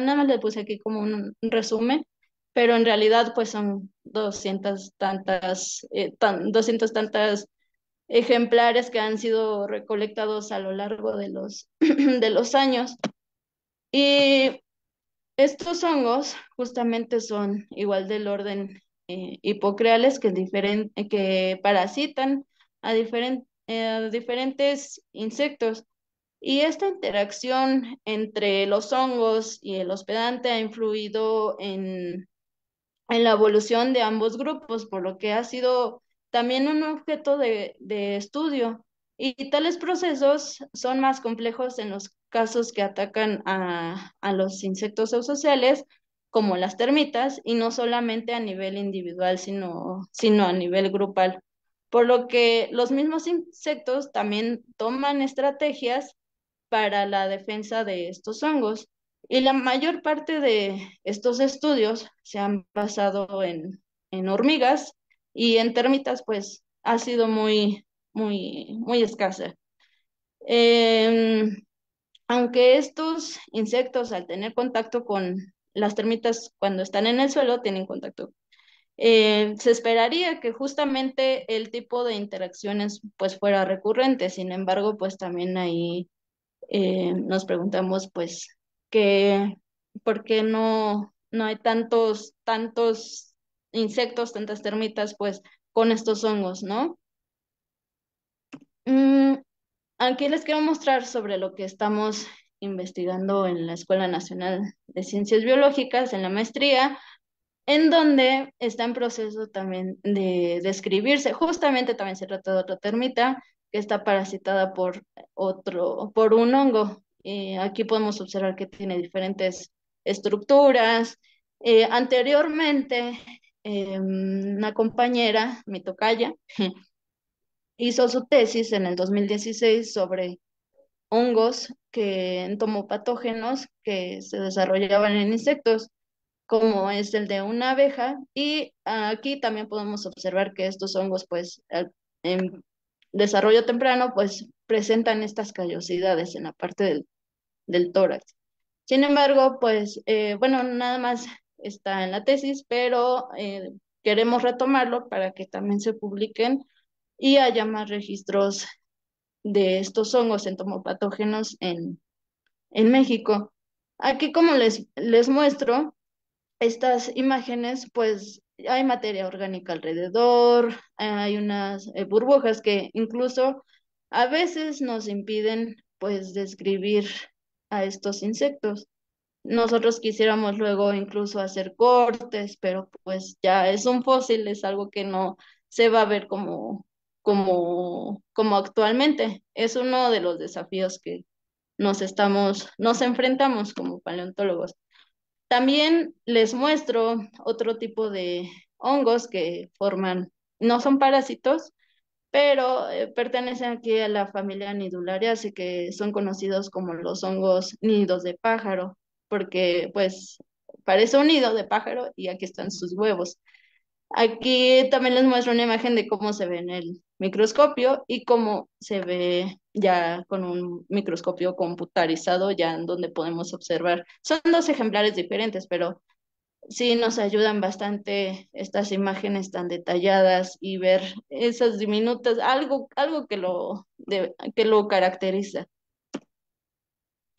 nada más le puse aquí como un, resumen, pero en realidad pues son 200 tantas, 200 eh, tantas ejemplares que han sido recolectados a lo largo de los, de los años. Y estos hongos justamente son igual del orden eh, hipocreales que, que parasitan a, eh, diferentes insectos. Y esta interacción entre los hongos y el hospedante ha influido en, la evolución de ambos grupos, por lo que ha sido también un objeto de, estudio. Y tales procesos son más complejos en los casos que atacan a, los insectos eusociales, como las termitas, y no solamente a nivel individual, sino, sino a nivel grupal. Por lo que los mismos insectos también toman estrategias para la defensa de estos hongos. Y la mayor parte de estos estudios se han basado en, en hormigas y en termitas, pues ha sido muy, muy, muy escasa. Em, aunque estos insectos, al tener contacto con las termitas cuando están en el suelo, tienen contacto. Eh, se esperaría que justamente el tipo de interacciones pues fuera recurrente, sin embargo, pues también hay... Eh, nos preguntamos, pues, que, ¿por qué no, no hay tantos, tantos insectos, tantas termitas, pues, con estos hongos, ¿no? Mm, aquí les quiero mostrar sobre lo que estamos investigando en la Escuela Nacional de Ciencias Biológicas, en la maestría, en donde está en proceso también de describirse, justamente también se trata de otra termita, que está parasitada por otro, por un hongo. aquí podemos observar que tiene diferentes estructuras. Eh, anteriormente, em, una compañera, mi hizo su tesis en el 2016 sobre hongos que entomopatógenos que se desarrollaban en insectos, como es el de una abeja, y aquí también podemos observar que estos hongos, pues, en em, desarrollo temprano, pues presentan estas callosidades en la parte del, tórax. Sin embargo, pues, eh, bueno, nada más está en la tesis, pero eh, queremos retomarlo para que también se publiquen y haya más registros de estos hongos entomopatógenos en, en México. Aquí, como les, les muestro, estas imágenes, pues hay materia orgánica alrededor, hay unas eh, burbujas que incluso a veces nos impiden pues describir a estos insectos. Nosotros quisiéramos luego incluso hacer cortes, pero pues ya es un fósil, es algo que no se va a ver como, como, como actualmente. Es uno de los desafíos que nos estamos, nos enfrentamos como paleontólogos. También les muestro otro tipo de hongos que forman, no son parásitos, pero eh, pertenecen aquí a la familia nidularia, así que son conocidos como los hongos nidos de pájaro, porque pues parece un nido de pájaro y aquí están sus huevos. Aquí también les muestro una imagen de cómo se ve en el microscopio y cómo se ve ya con un microscopio computarizado, ya en donde podemos observar. Son dos ejemplares diferentes, pero sí nos ayudan bastante estas imágenes tan detalladas y ver esas diminutas, algo, algo que, lo, que lo caracteriza.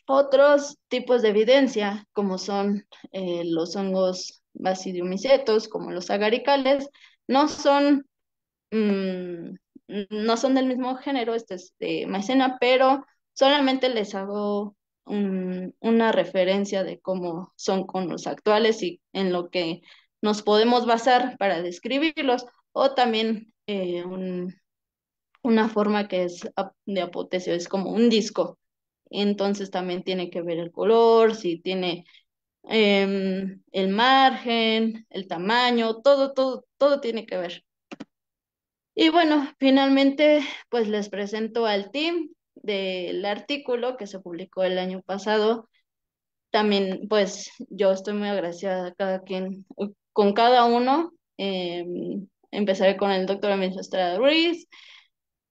Otros tipos de evidencia, como son eh, los hongos basidiomicetos como los agaricales, no son mm, no son del mismo género, este es de Maicena, pero solamente les hago una referencia de cómo son con los actuales y en lo que nos podemos basar para describirlos, o también eh, una forma que es de apotesio, es como un disco. Entonces también tiene que ver el color, si tiene em, el margen, el tamaño, todo, todo, todo tiene que ver. Y bueno, finalmente, pues les presento al team del artículo que se publicó el año pasado. También, pues yo estoy muy agradecida a cada quien, con cada uno. Em, empezaré con el doctor Emilio Estrada Ruiz,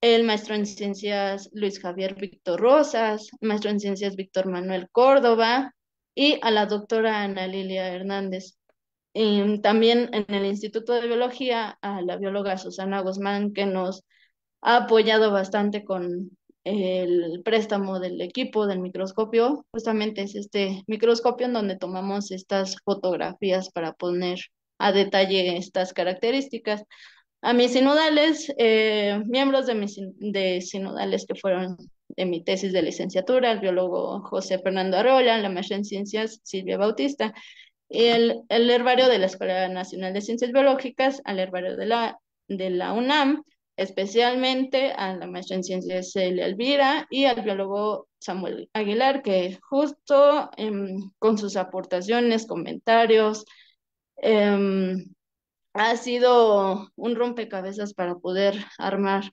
el maestro en ciencias Luis Javier Víctor Rosas, maestro en ciencias Víctor Manuel Córdoba y a la doctora Ana Lilia Hernández. Y em, también en el Instituto de Biología, a la bióloga Susana Guzmán, que nos ha apoyado bastante con el préstamo del equipo del microscopio. Justamente es este microscopio en donde tomamos estas fotografías para poner a detalle estas características. A mis sinodales, eh, miembros de mis de sinodales que fueron de mi tesis de licenciatura, el biólogo José Fernando Arrola, la maestra en ciencias Silvia Bautista, el, el, herbario de la Escuela Nacional de Ciencias Biológicas, al herbario de la, de la UNAM, especialmente a la maestra en ciencias Celia Elvira y al biólogo Samuel Aguilar, que justo em, con sus aportaciones, comentarios, em, ha sido un rompecabezas para poder armar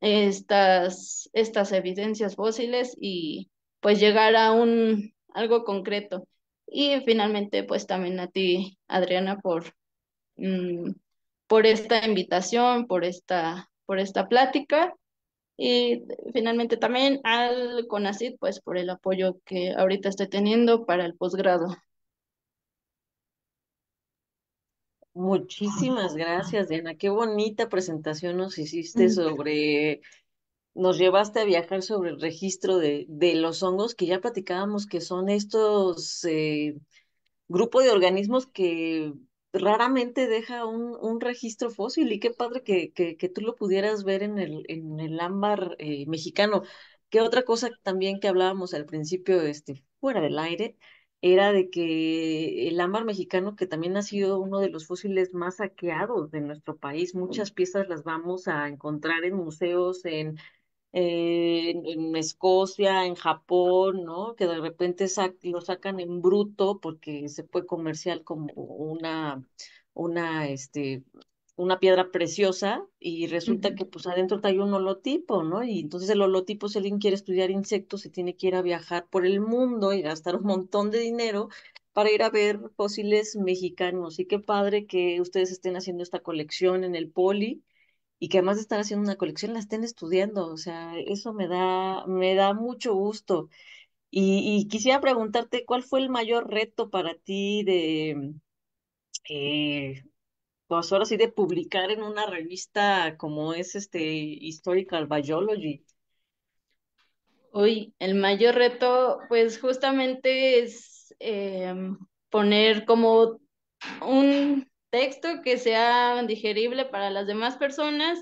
estas, estas evidencias fósiles y pues llegar a un algo concreto. Y finalmente, pues también a ti, Adriana, por, mm, por esta invitación, por esta, por esta plática. Y finalmente también al CONACID, pues por el apoyo que ahorita estoy teniendo para el posgrado. Muchísimas gracias, Diana. Qué bonita presentación nos hiciste sobre nos llevaste a viajar sobre el registro de, de los hongos, que ya platicábamos que son estos eh, grupos de organismos que raramente deja un, un, registro fósil y qué padre que, que, tú lo pudieras ver en el, en el ámbar eh, mexicano. Que otra cosa también que hablábamos al principio, este, fuera del aire, era de que el ámbar mexicano, que también ha sido uno de los fósiles más saqueados de nuestro país, mm. muchas piezas las vamos a encontrar en museos, en en Escocia, en Japón, ¿no? Que de repente lo sacan en bruto porque se puede comercial como una, una, este, una piedra preciosa y resulta que pues adentro hay un holotipo, ¿no? Y entonces el holotipo, si alguien quiere estudiar insectos, se tiene que ir a viajar por el mundo y gastar un montón de dinero para ir a ver fósiles mexicanos. Y qué padre que ustedes estén haciendo esta colección en el Poli y que además de estar haciendo una colección la estén estudiando. O sea, eso me da, me da mucho gusto. Y, quisiera preguntarte cuál fue el mayor reto para ti de, eh, pues ahora sí, de publicar en una revista como es este Historical Biology. Uy, el mayor reto, pues justamente es em, poner como un texto que sea digerible para las demás personas.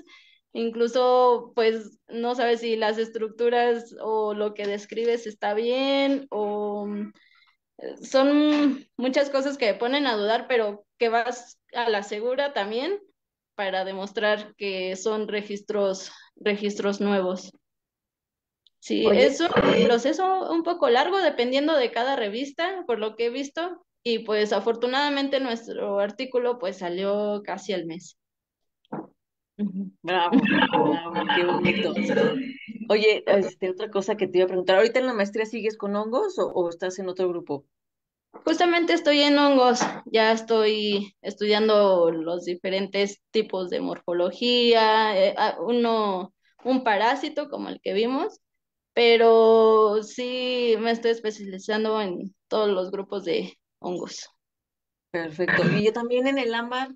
Incluso, pues, no sabes si las estructuras o lo que describes está bien o mm, eh, son muchas cosas que ponen a dudar, pero que vas a la segura también para demostrar que son registros, registros nuevos. Sí, eso es un eh, proceso un poco largo dependiendo de cada revista, por lo que he visto, y pues afortunadamente nuestro artículo pues salió casi al mes. Bravo, bravo, qué bonito. Oye, este, otra cosa que te iba a preguntar, ¿ahorita en la maestría sigues con hongos o, estás en otro grupo? Justamente estoy en hongos, ya estoy estudiando los diferentes tipos de morfología, eh, ah, uno, un parásito como el que vimos, pero sí me estoy especializando en todos los grupos de, hongos. Perfecto. Y yo también en el ámbar,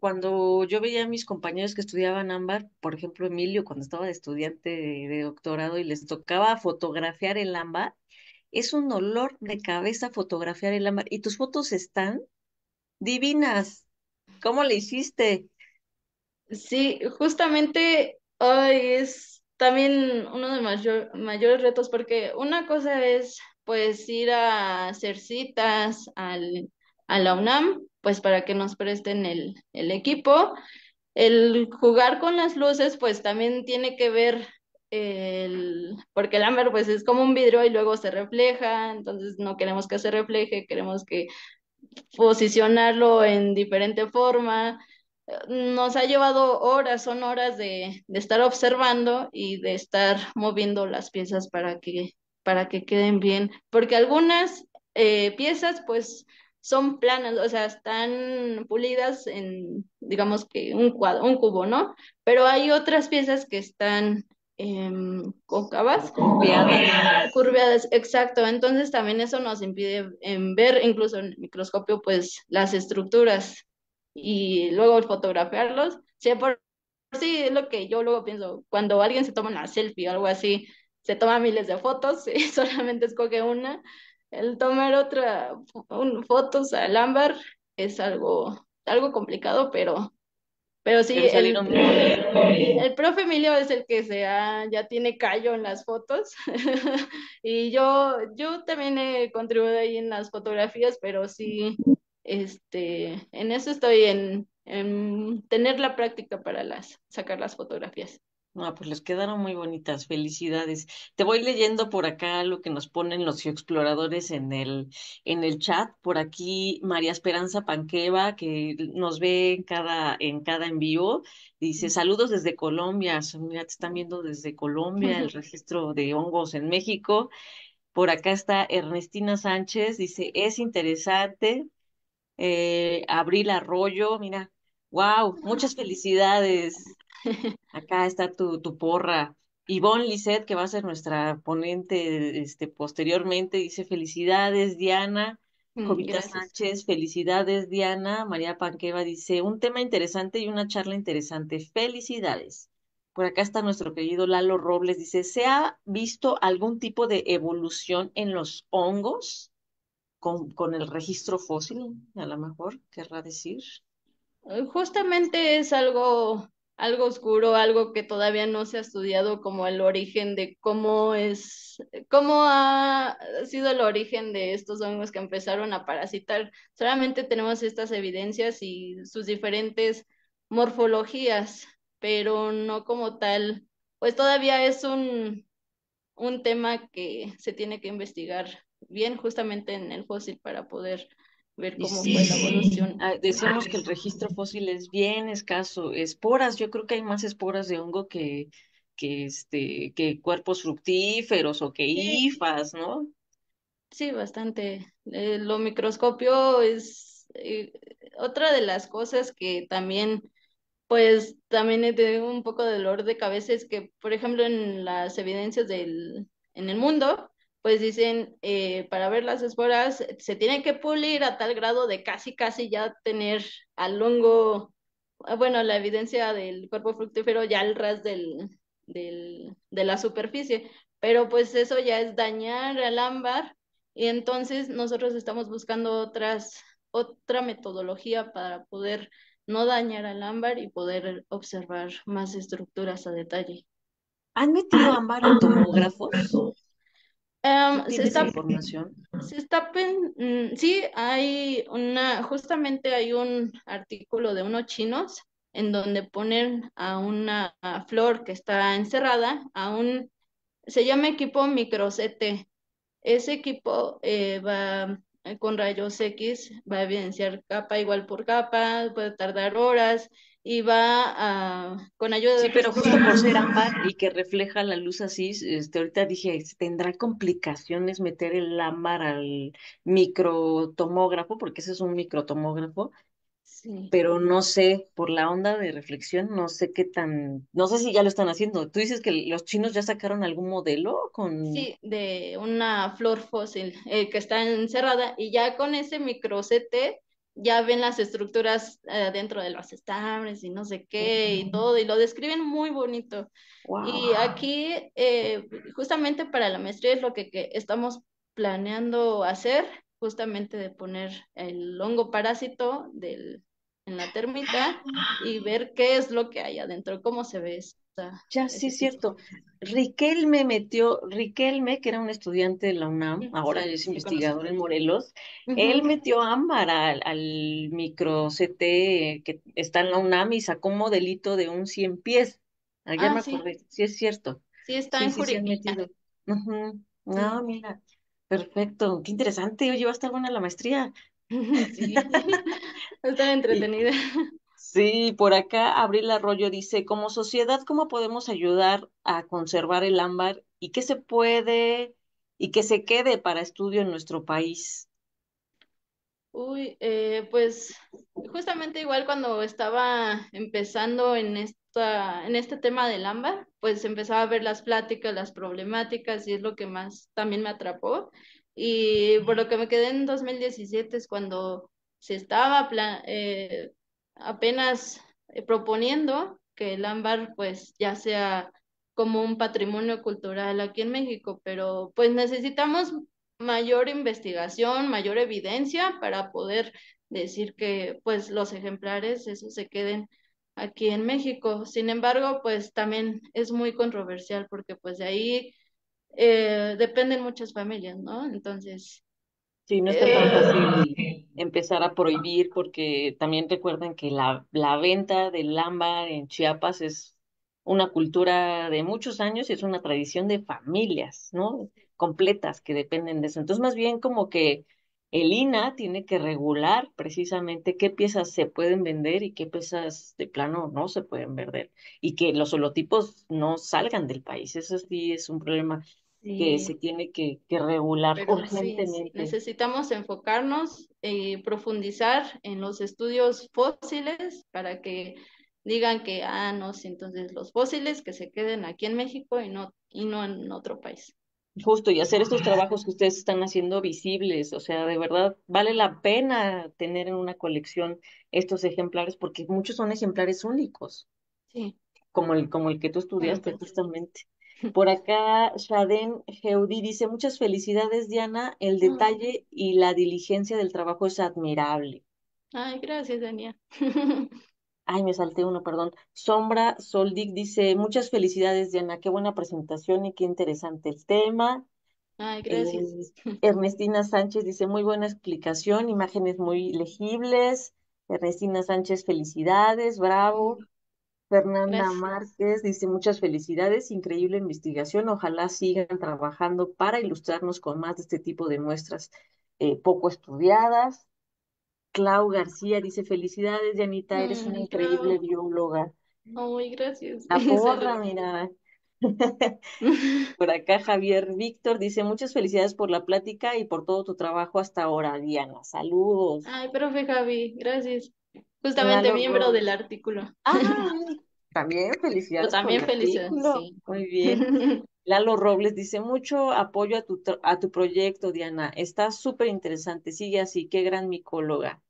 cuando yo veía a mis compañeros que estudiaban ámbar, por ejemplo, Emilio, cuando estaba de estudiante de, doctorado y les tocaba fotografiar el ámbar, es un olor de cabeza fotografiar el ámbar. Y tus fotos están divinas. ¿Cómo le hiciste? Sí, justamente hoy es también uno de los mayores retos porque una cosa es pues ir a hacer citas al, a la UNAM, pues para que nos presten el, equipo. El jugar con las luces, pues también tiene que ver el, porque el ámbar pues es como un vidrio y luego se refleja, entonces no queremos que se refleje, queremos que posicionarlo en diferente forma. Nos ha llevado horas, son horas de estar observando y de estar moviendo las piezas para que para que queden bien, porque algunas eh, piezas pues son planas, o sea, están pulidas en, digamos que un un cubo, ¿no? Pero hay otras piezas que están eh, cóncavas, curveadas. exacto. Entonces también eso nos impide en em, ver incluso en el microscopio pues las estructuras y luego fotografiarlos. Sí, por sí es lo que yo luego pienso, cuando alguien se toma una selfie o algo así, se toma miles de fotos y solamente escoge una. El tomar otra un, fotos al ámbar es algo, algo complicado, pero, pero sí, el, el, profe Emilio es el que se ya tiene callo en las fotos. y yo, yo también he contribuido ahí en las fotografías, pero sí, este, en eso estoy en, en tener la práctica para las, sacar las fotografías. No, pues les quedaron muy bonitas, felicidades. Te voy leyendo por acá lo que nos ponen los geoexploradores en el, en el chat. Por aquí María Esperanza Panqueva, que nos ve en cada, en cada envío, dice saludos desde Colombia. Mira, te están viendo desde Colombia el registro de hongos en México. Por acá está Ernestina Sánchez, dice, es interesante. Eh, Abril Arroyo, mira, wow, muchas felicidades. Acá está tu, tu porra. Ivonne Lisset, que va a ser nuestra ponente este, posteriormente, dice felicidades Diana. Mm, Jovita Sánchez, felicidades Diana. María Panqueva dice un tema interesante y una charla interesante. Felicidades. Por acá está nuestro querido Lalo Robles, dice, ¿se ha visto algún tipo de evolución en los hongos con, con el registro fósil? A lo mejor querrá decir. Justamente es algo algo oscuro, algo que todavía no se ha estudiado como el origen de cómo es, cómo ha sido el origen de estos hongos que empezaron a parasitar. Solamente tenemos estas evidencias y sus diferentes morfologías, pero no como tal, pues todavía es un, un tema que se tiene que investigar bien justamente en el fósil para poder ver cómo fue la evolución. Ah, decíamos que el registro fósil es bien escaso. Esporas, yo creo que hay más esporas de hongo que, que, este, que cuerpos fructíferos o que hifas ifas, ¿no? Sí, bastante. Eh, lo microscopio es eh, otra de las cosas que también, pues, también he tenido un poco de dolor de cabeza, es que, por ejemplo, en las evidencias del, en el mundo, pues dicen, eh, para ver las esporas eh, se tiene que pulir a tal grado de casi, casi ya tener a hongo, ah, bueno, la evidencia del cuerpo fructífero ya al ras del, de la superficie, pero pues eso ya es dañar al ámbar y entonces nosotros estamos buscando otras, otra metodología para poder no dañar al ámbar y poder observar más estructuras a detalle. ¿Han metido ámbar en tomógrafos? Um, información? Mm, sí, hay una, justamente hay un artículo de unos chinos en donde ponen a una flor que está encerrada, a un, se llama equipo CT, Ese equipo eh, va eh, con rayos X, va a evidenciar capa igual por capa, puede tardar horas, y va con ayuda de... Sí, pero justo por ser ámbar y que refleja la luz así, este, ahorita dije, ¿tendrá complicaciones meter el ámbar al microtomógrafo? Porque ese es un microtomógrafo. Sí. Pero no sé, por la onda de reflexión, no sé qué tan, no sé si ya lo están haciendo. Tú dices que los chinos ya sacaron algún modelo con... Sí, de una flor fósil eh, que está encerrada y ya con ese micro CT ya ven las estructuras eh, dentro de los estambres y no sé qué y todo, y lo describen muy bonito. Y aquí, eh, justamente para la maestría es lo que, que, estamos planeando hacer, justamente de poner el hongo parásito del, en la termita y ver qué es lo que hay adentro, cómo se ve esta. Ya, sí, es cierto. Riquelme metió, Riquelme, que era un estudiante de la UNAM, ahora es investigador en Morelos, él metió ámbar al, al, micro CT que está en la UNAM y sacó un modelito de un 100 pies. Ah, ah me sí. es cierto. Sí, está en metido. ah mira, perfecto, qué interesante. Oye, va a estar buena la maestría. está entretenida. Sí, por acá Abril Arroyo dice, como sociedad, ¿cómo podemos ayudar a conservar el ámbar y qué se puede y qué se quede para estudio en nuestro país? Uy, eh, pues justamente igual cuando estaba empezando en, esta, en este tema del ámbar, pues empezaba a ver las pláticas, las problemáticas y es lo que más también me atrapó. Y por lo que me quedé en 2017 es cuando se estaba eh, apenas eh, proponiendo que el ámbar pues ya sea como un patrimonio cultural aquí en México, pero pues necesitamos mayor investigación, mayor evidencia para poder decir que pues los ejemplares esos se queden aquí en México. Sin embargo, pues también es muy controversial porque pues de ahí eh, dependen muchas familias, ¿no? Entonces, Sí, no está tan eh, fácil ah, empezar a prohibir porque también recuerden que la, la venta del ámbar en Chiapas es una cultura de muchos años y es una tradición de familias, ¿no? Completas que dependen de eso. Entonces, más bien como que el INA tiene que regular precisamente qué piezas se pueden vender y qué piezas de plano no se pueden vender y que los holotipos no salgan del país. Eso sí es un problema que se tiene que, regular urgentemente. necesitamos enfocarnos y eh, profundizar en los estudios fósiles para que digan que, ah, no, sí, entonces los fósiles que se queden aquí en México y no, y no en otro país. Justo, y hacer estos trabajos que ustedes están haciendo visibles, o sea, de verdad vale la pena tener en una colección estos ejemplares porque muchos son ejemplares únicos. Sí. Como el, como el que tú estudiaste perfectamente justamente. Por acá, Shaden Geudi dice, muchas felicidades, Diana. El ah. detalle y la diligencia del trabajo es admirable. Ay, gracias, Dania. Ay, me salté uno, perdón. Sombra Soldik dice, muchas felicidades, Diana. Qué buena presentación y qué interesante el tema. Ay, gracias. Eh, Ernestina Sánchez dice, muy buena explicación, imágenes muy legibles. Ernestina Sánchez, felicidades, bravo. Fernanda Márquez dice muchas felicidades, increíble investigación. Ojalá sigan trabajando para ilustrarnos con más de este tipo de muestras eh, poco estudiadas. Clau García dice felicidades, Janita, eres una increíble bióloga. Ay, gracias. La porra, mira. por acá Javier Víctor dice muchas felicidades por la plática y por todo tu trabajo hasta ahora, Diana. Saludos. Ay, profe Javi, gracias. Justamente miembro del artículo. Ah, también felicidades. Pues también felicidades. Sí. Muy bien. Lalo Robles dice, mucho apoyo a tu, a tu proyecto, Diana. Está súper interesante. Sigue así, qué gran micóloga.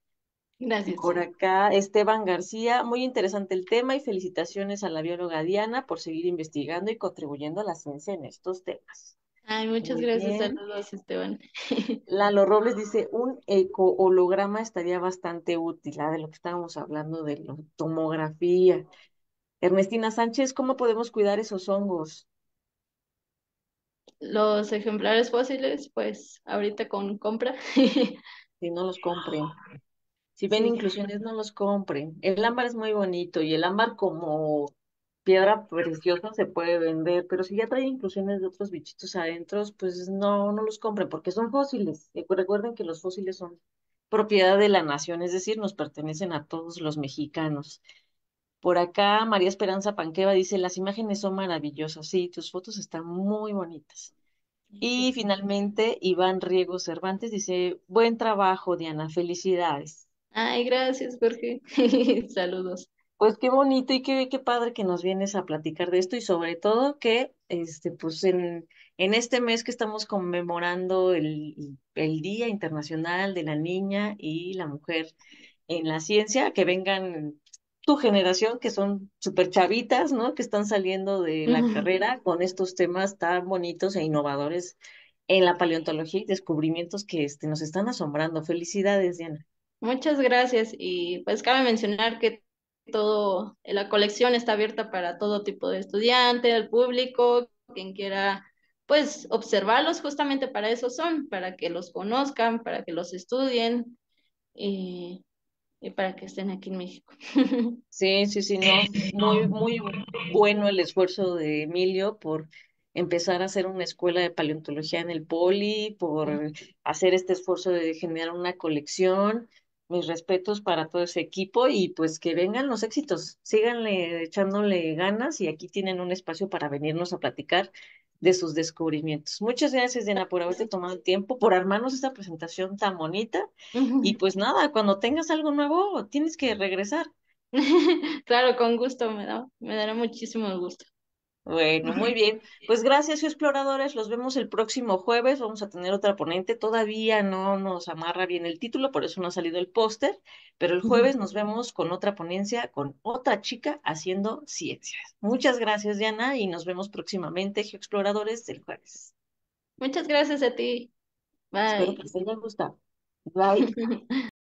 Gracias. Por acá, Esteban García, muy interesante el tema y felicitaciones a la bióloga Diana por seguir investigando y contribuyendo a la ciencia en estos temas. Ay, muchas gracias. a todos, Esteban. Lalo Robles dice, un eco-holograma estaría bastante útil, ah, de lo que estábamos hablando de la tomografía. Ernestina Sánchez, ¿cómo podemos cuidar esos hongos? Los ejemplares fósiles, pues ahorita con compra. si no los compren. Si ven inclusiones, no los compren. El ámbar es muy bonito y el ámbar como piedra preciosa se puede vender, pero si ya trae inclusiones de otros bichitos adentro, pues no, no los compren porque son fósiles. Recuerden que los fósiles son propiedad de la nación, es decir, nos pertenecen a todos los mexicanos. Por acá, María Esperanza Panqueva dice, las imágenes son maravillosas, sí, tus fotos están muy bonitas. Y finalmente, Iván Riego Cervantes dice, buen trabajo, Diana, felicidades. Ay, gracias, Jorge. Saludos. Pues qué bonito y qué, qué padre que nos vienes a platicar de esto y sobre todo que este, pues en, en este mes que estamos conmemorando el, Día Internacional de la Niña y la Mujer en la Ciencia, que vengan tu generación, que son súper chavitas, ¿no? Que están saliendo de la carrera con estos temas tan bonitos e innovadores en la paleontología y descubrimientos que este, nos están asombrando. Felicidades, Diana. Muchas gracias. Y pues cabe mencionar que todo, eh, la colección está abierta para todo tipo de estudiantes, al público, quien quiera pues observarlos justamente para eso son, para que los conozcan, para que los estudien eh, y, para que estén aquí en México. Sí, sí, sí, no, muy, muy bueno el esfuerzo de Emilio por empezar a hacer una escuela de paleontología en el poli, por hacer este esfuerzo de generar una colección, mis respetos para todo ese equipo y pues que vengan los éxitos, síganle echándole ganas y aquí tienen un espacio para venirnos a platicar de sus descubrimientos. Muchas gracias, Diana, por haberte tomado el tiempo, por armarnos esta presentación tan bonita. Y pues nada, cuando tengas algo nuevo, tienes que regresar. claro, con gusto, me da, me dará muchísimo gusto. Bueno, muy bien. Pues gracias, exploradores. Los vemos el próximo jueves. Vamos a tener otra ponente. Todavía no nos amarra bien el título, por eso no ha salido el póster, pero el jueves nos vemos con otra ponencia, con otra chica haciendo ciencias. Muchas gracias, Diana, y nos vemos próximamente, geoexploradores, el jueves. Muchas gracias a ti. Bye. Espero que les haya gustado. Bye.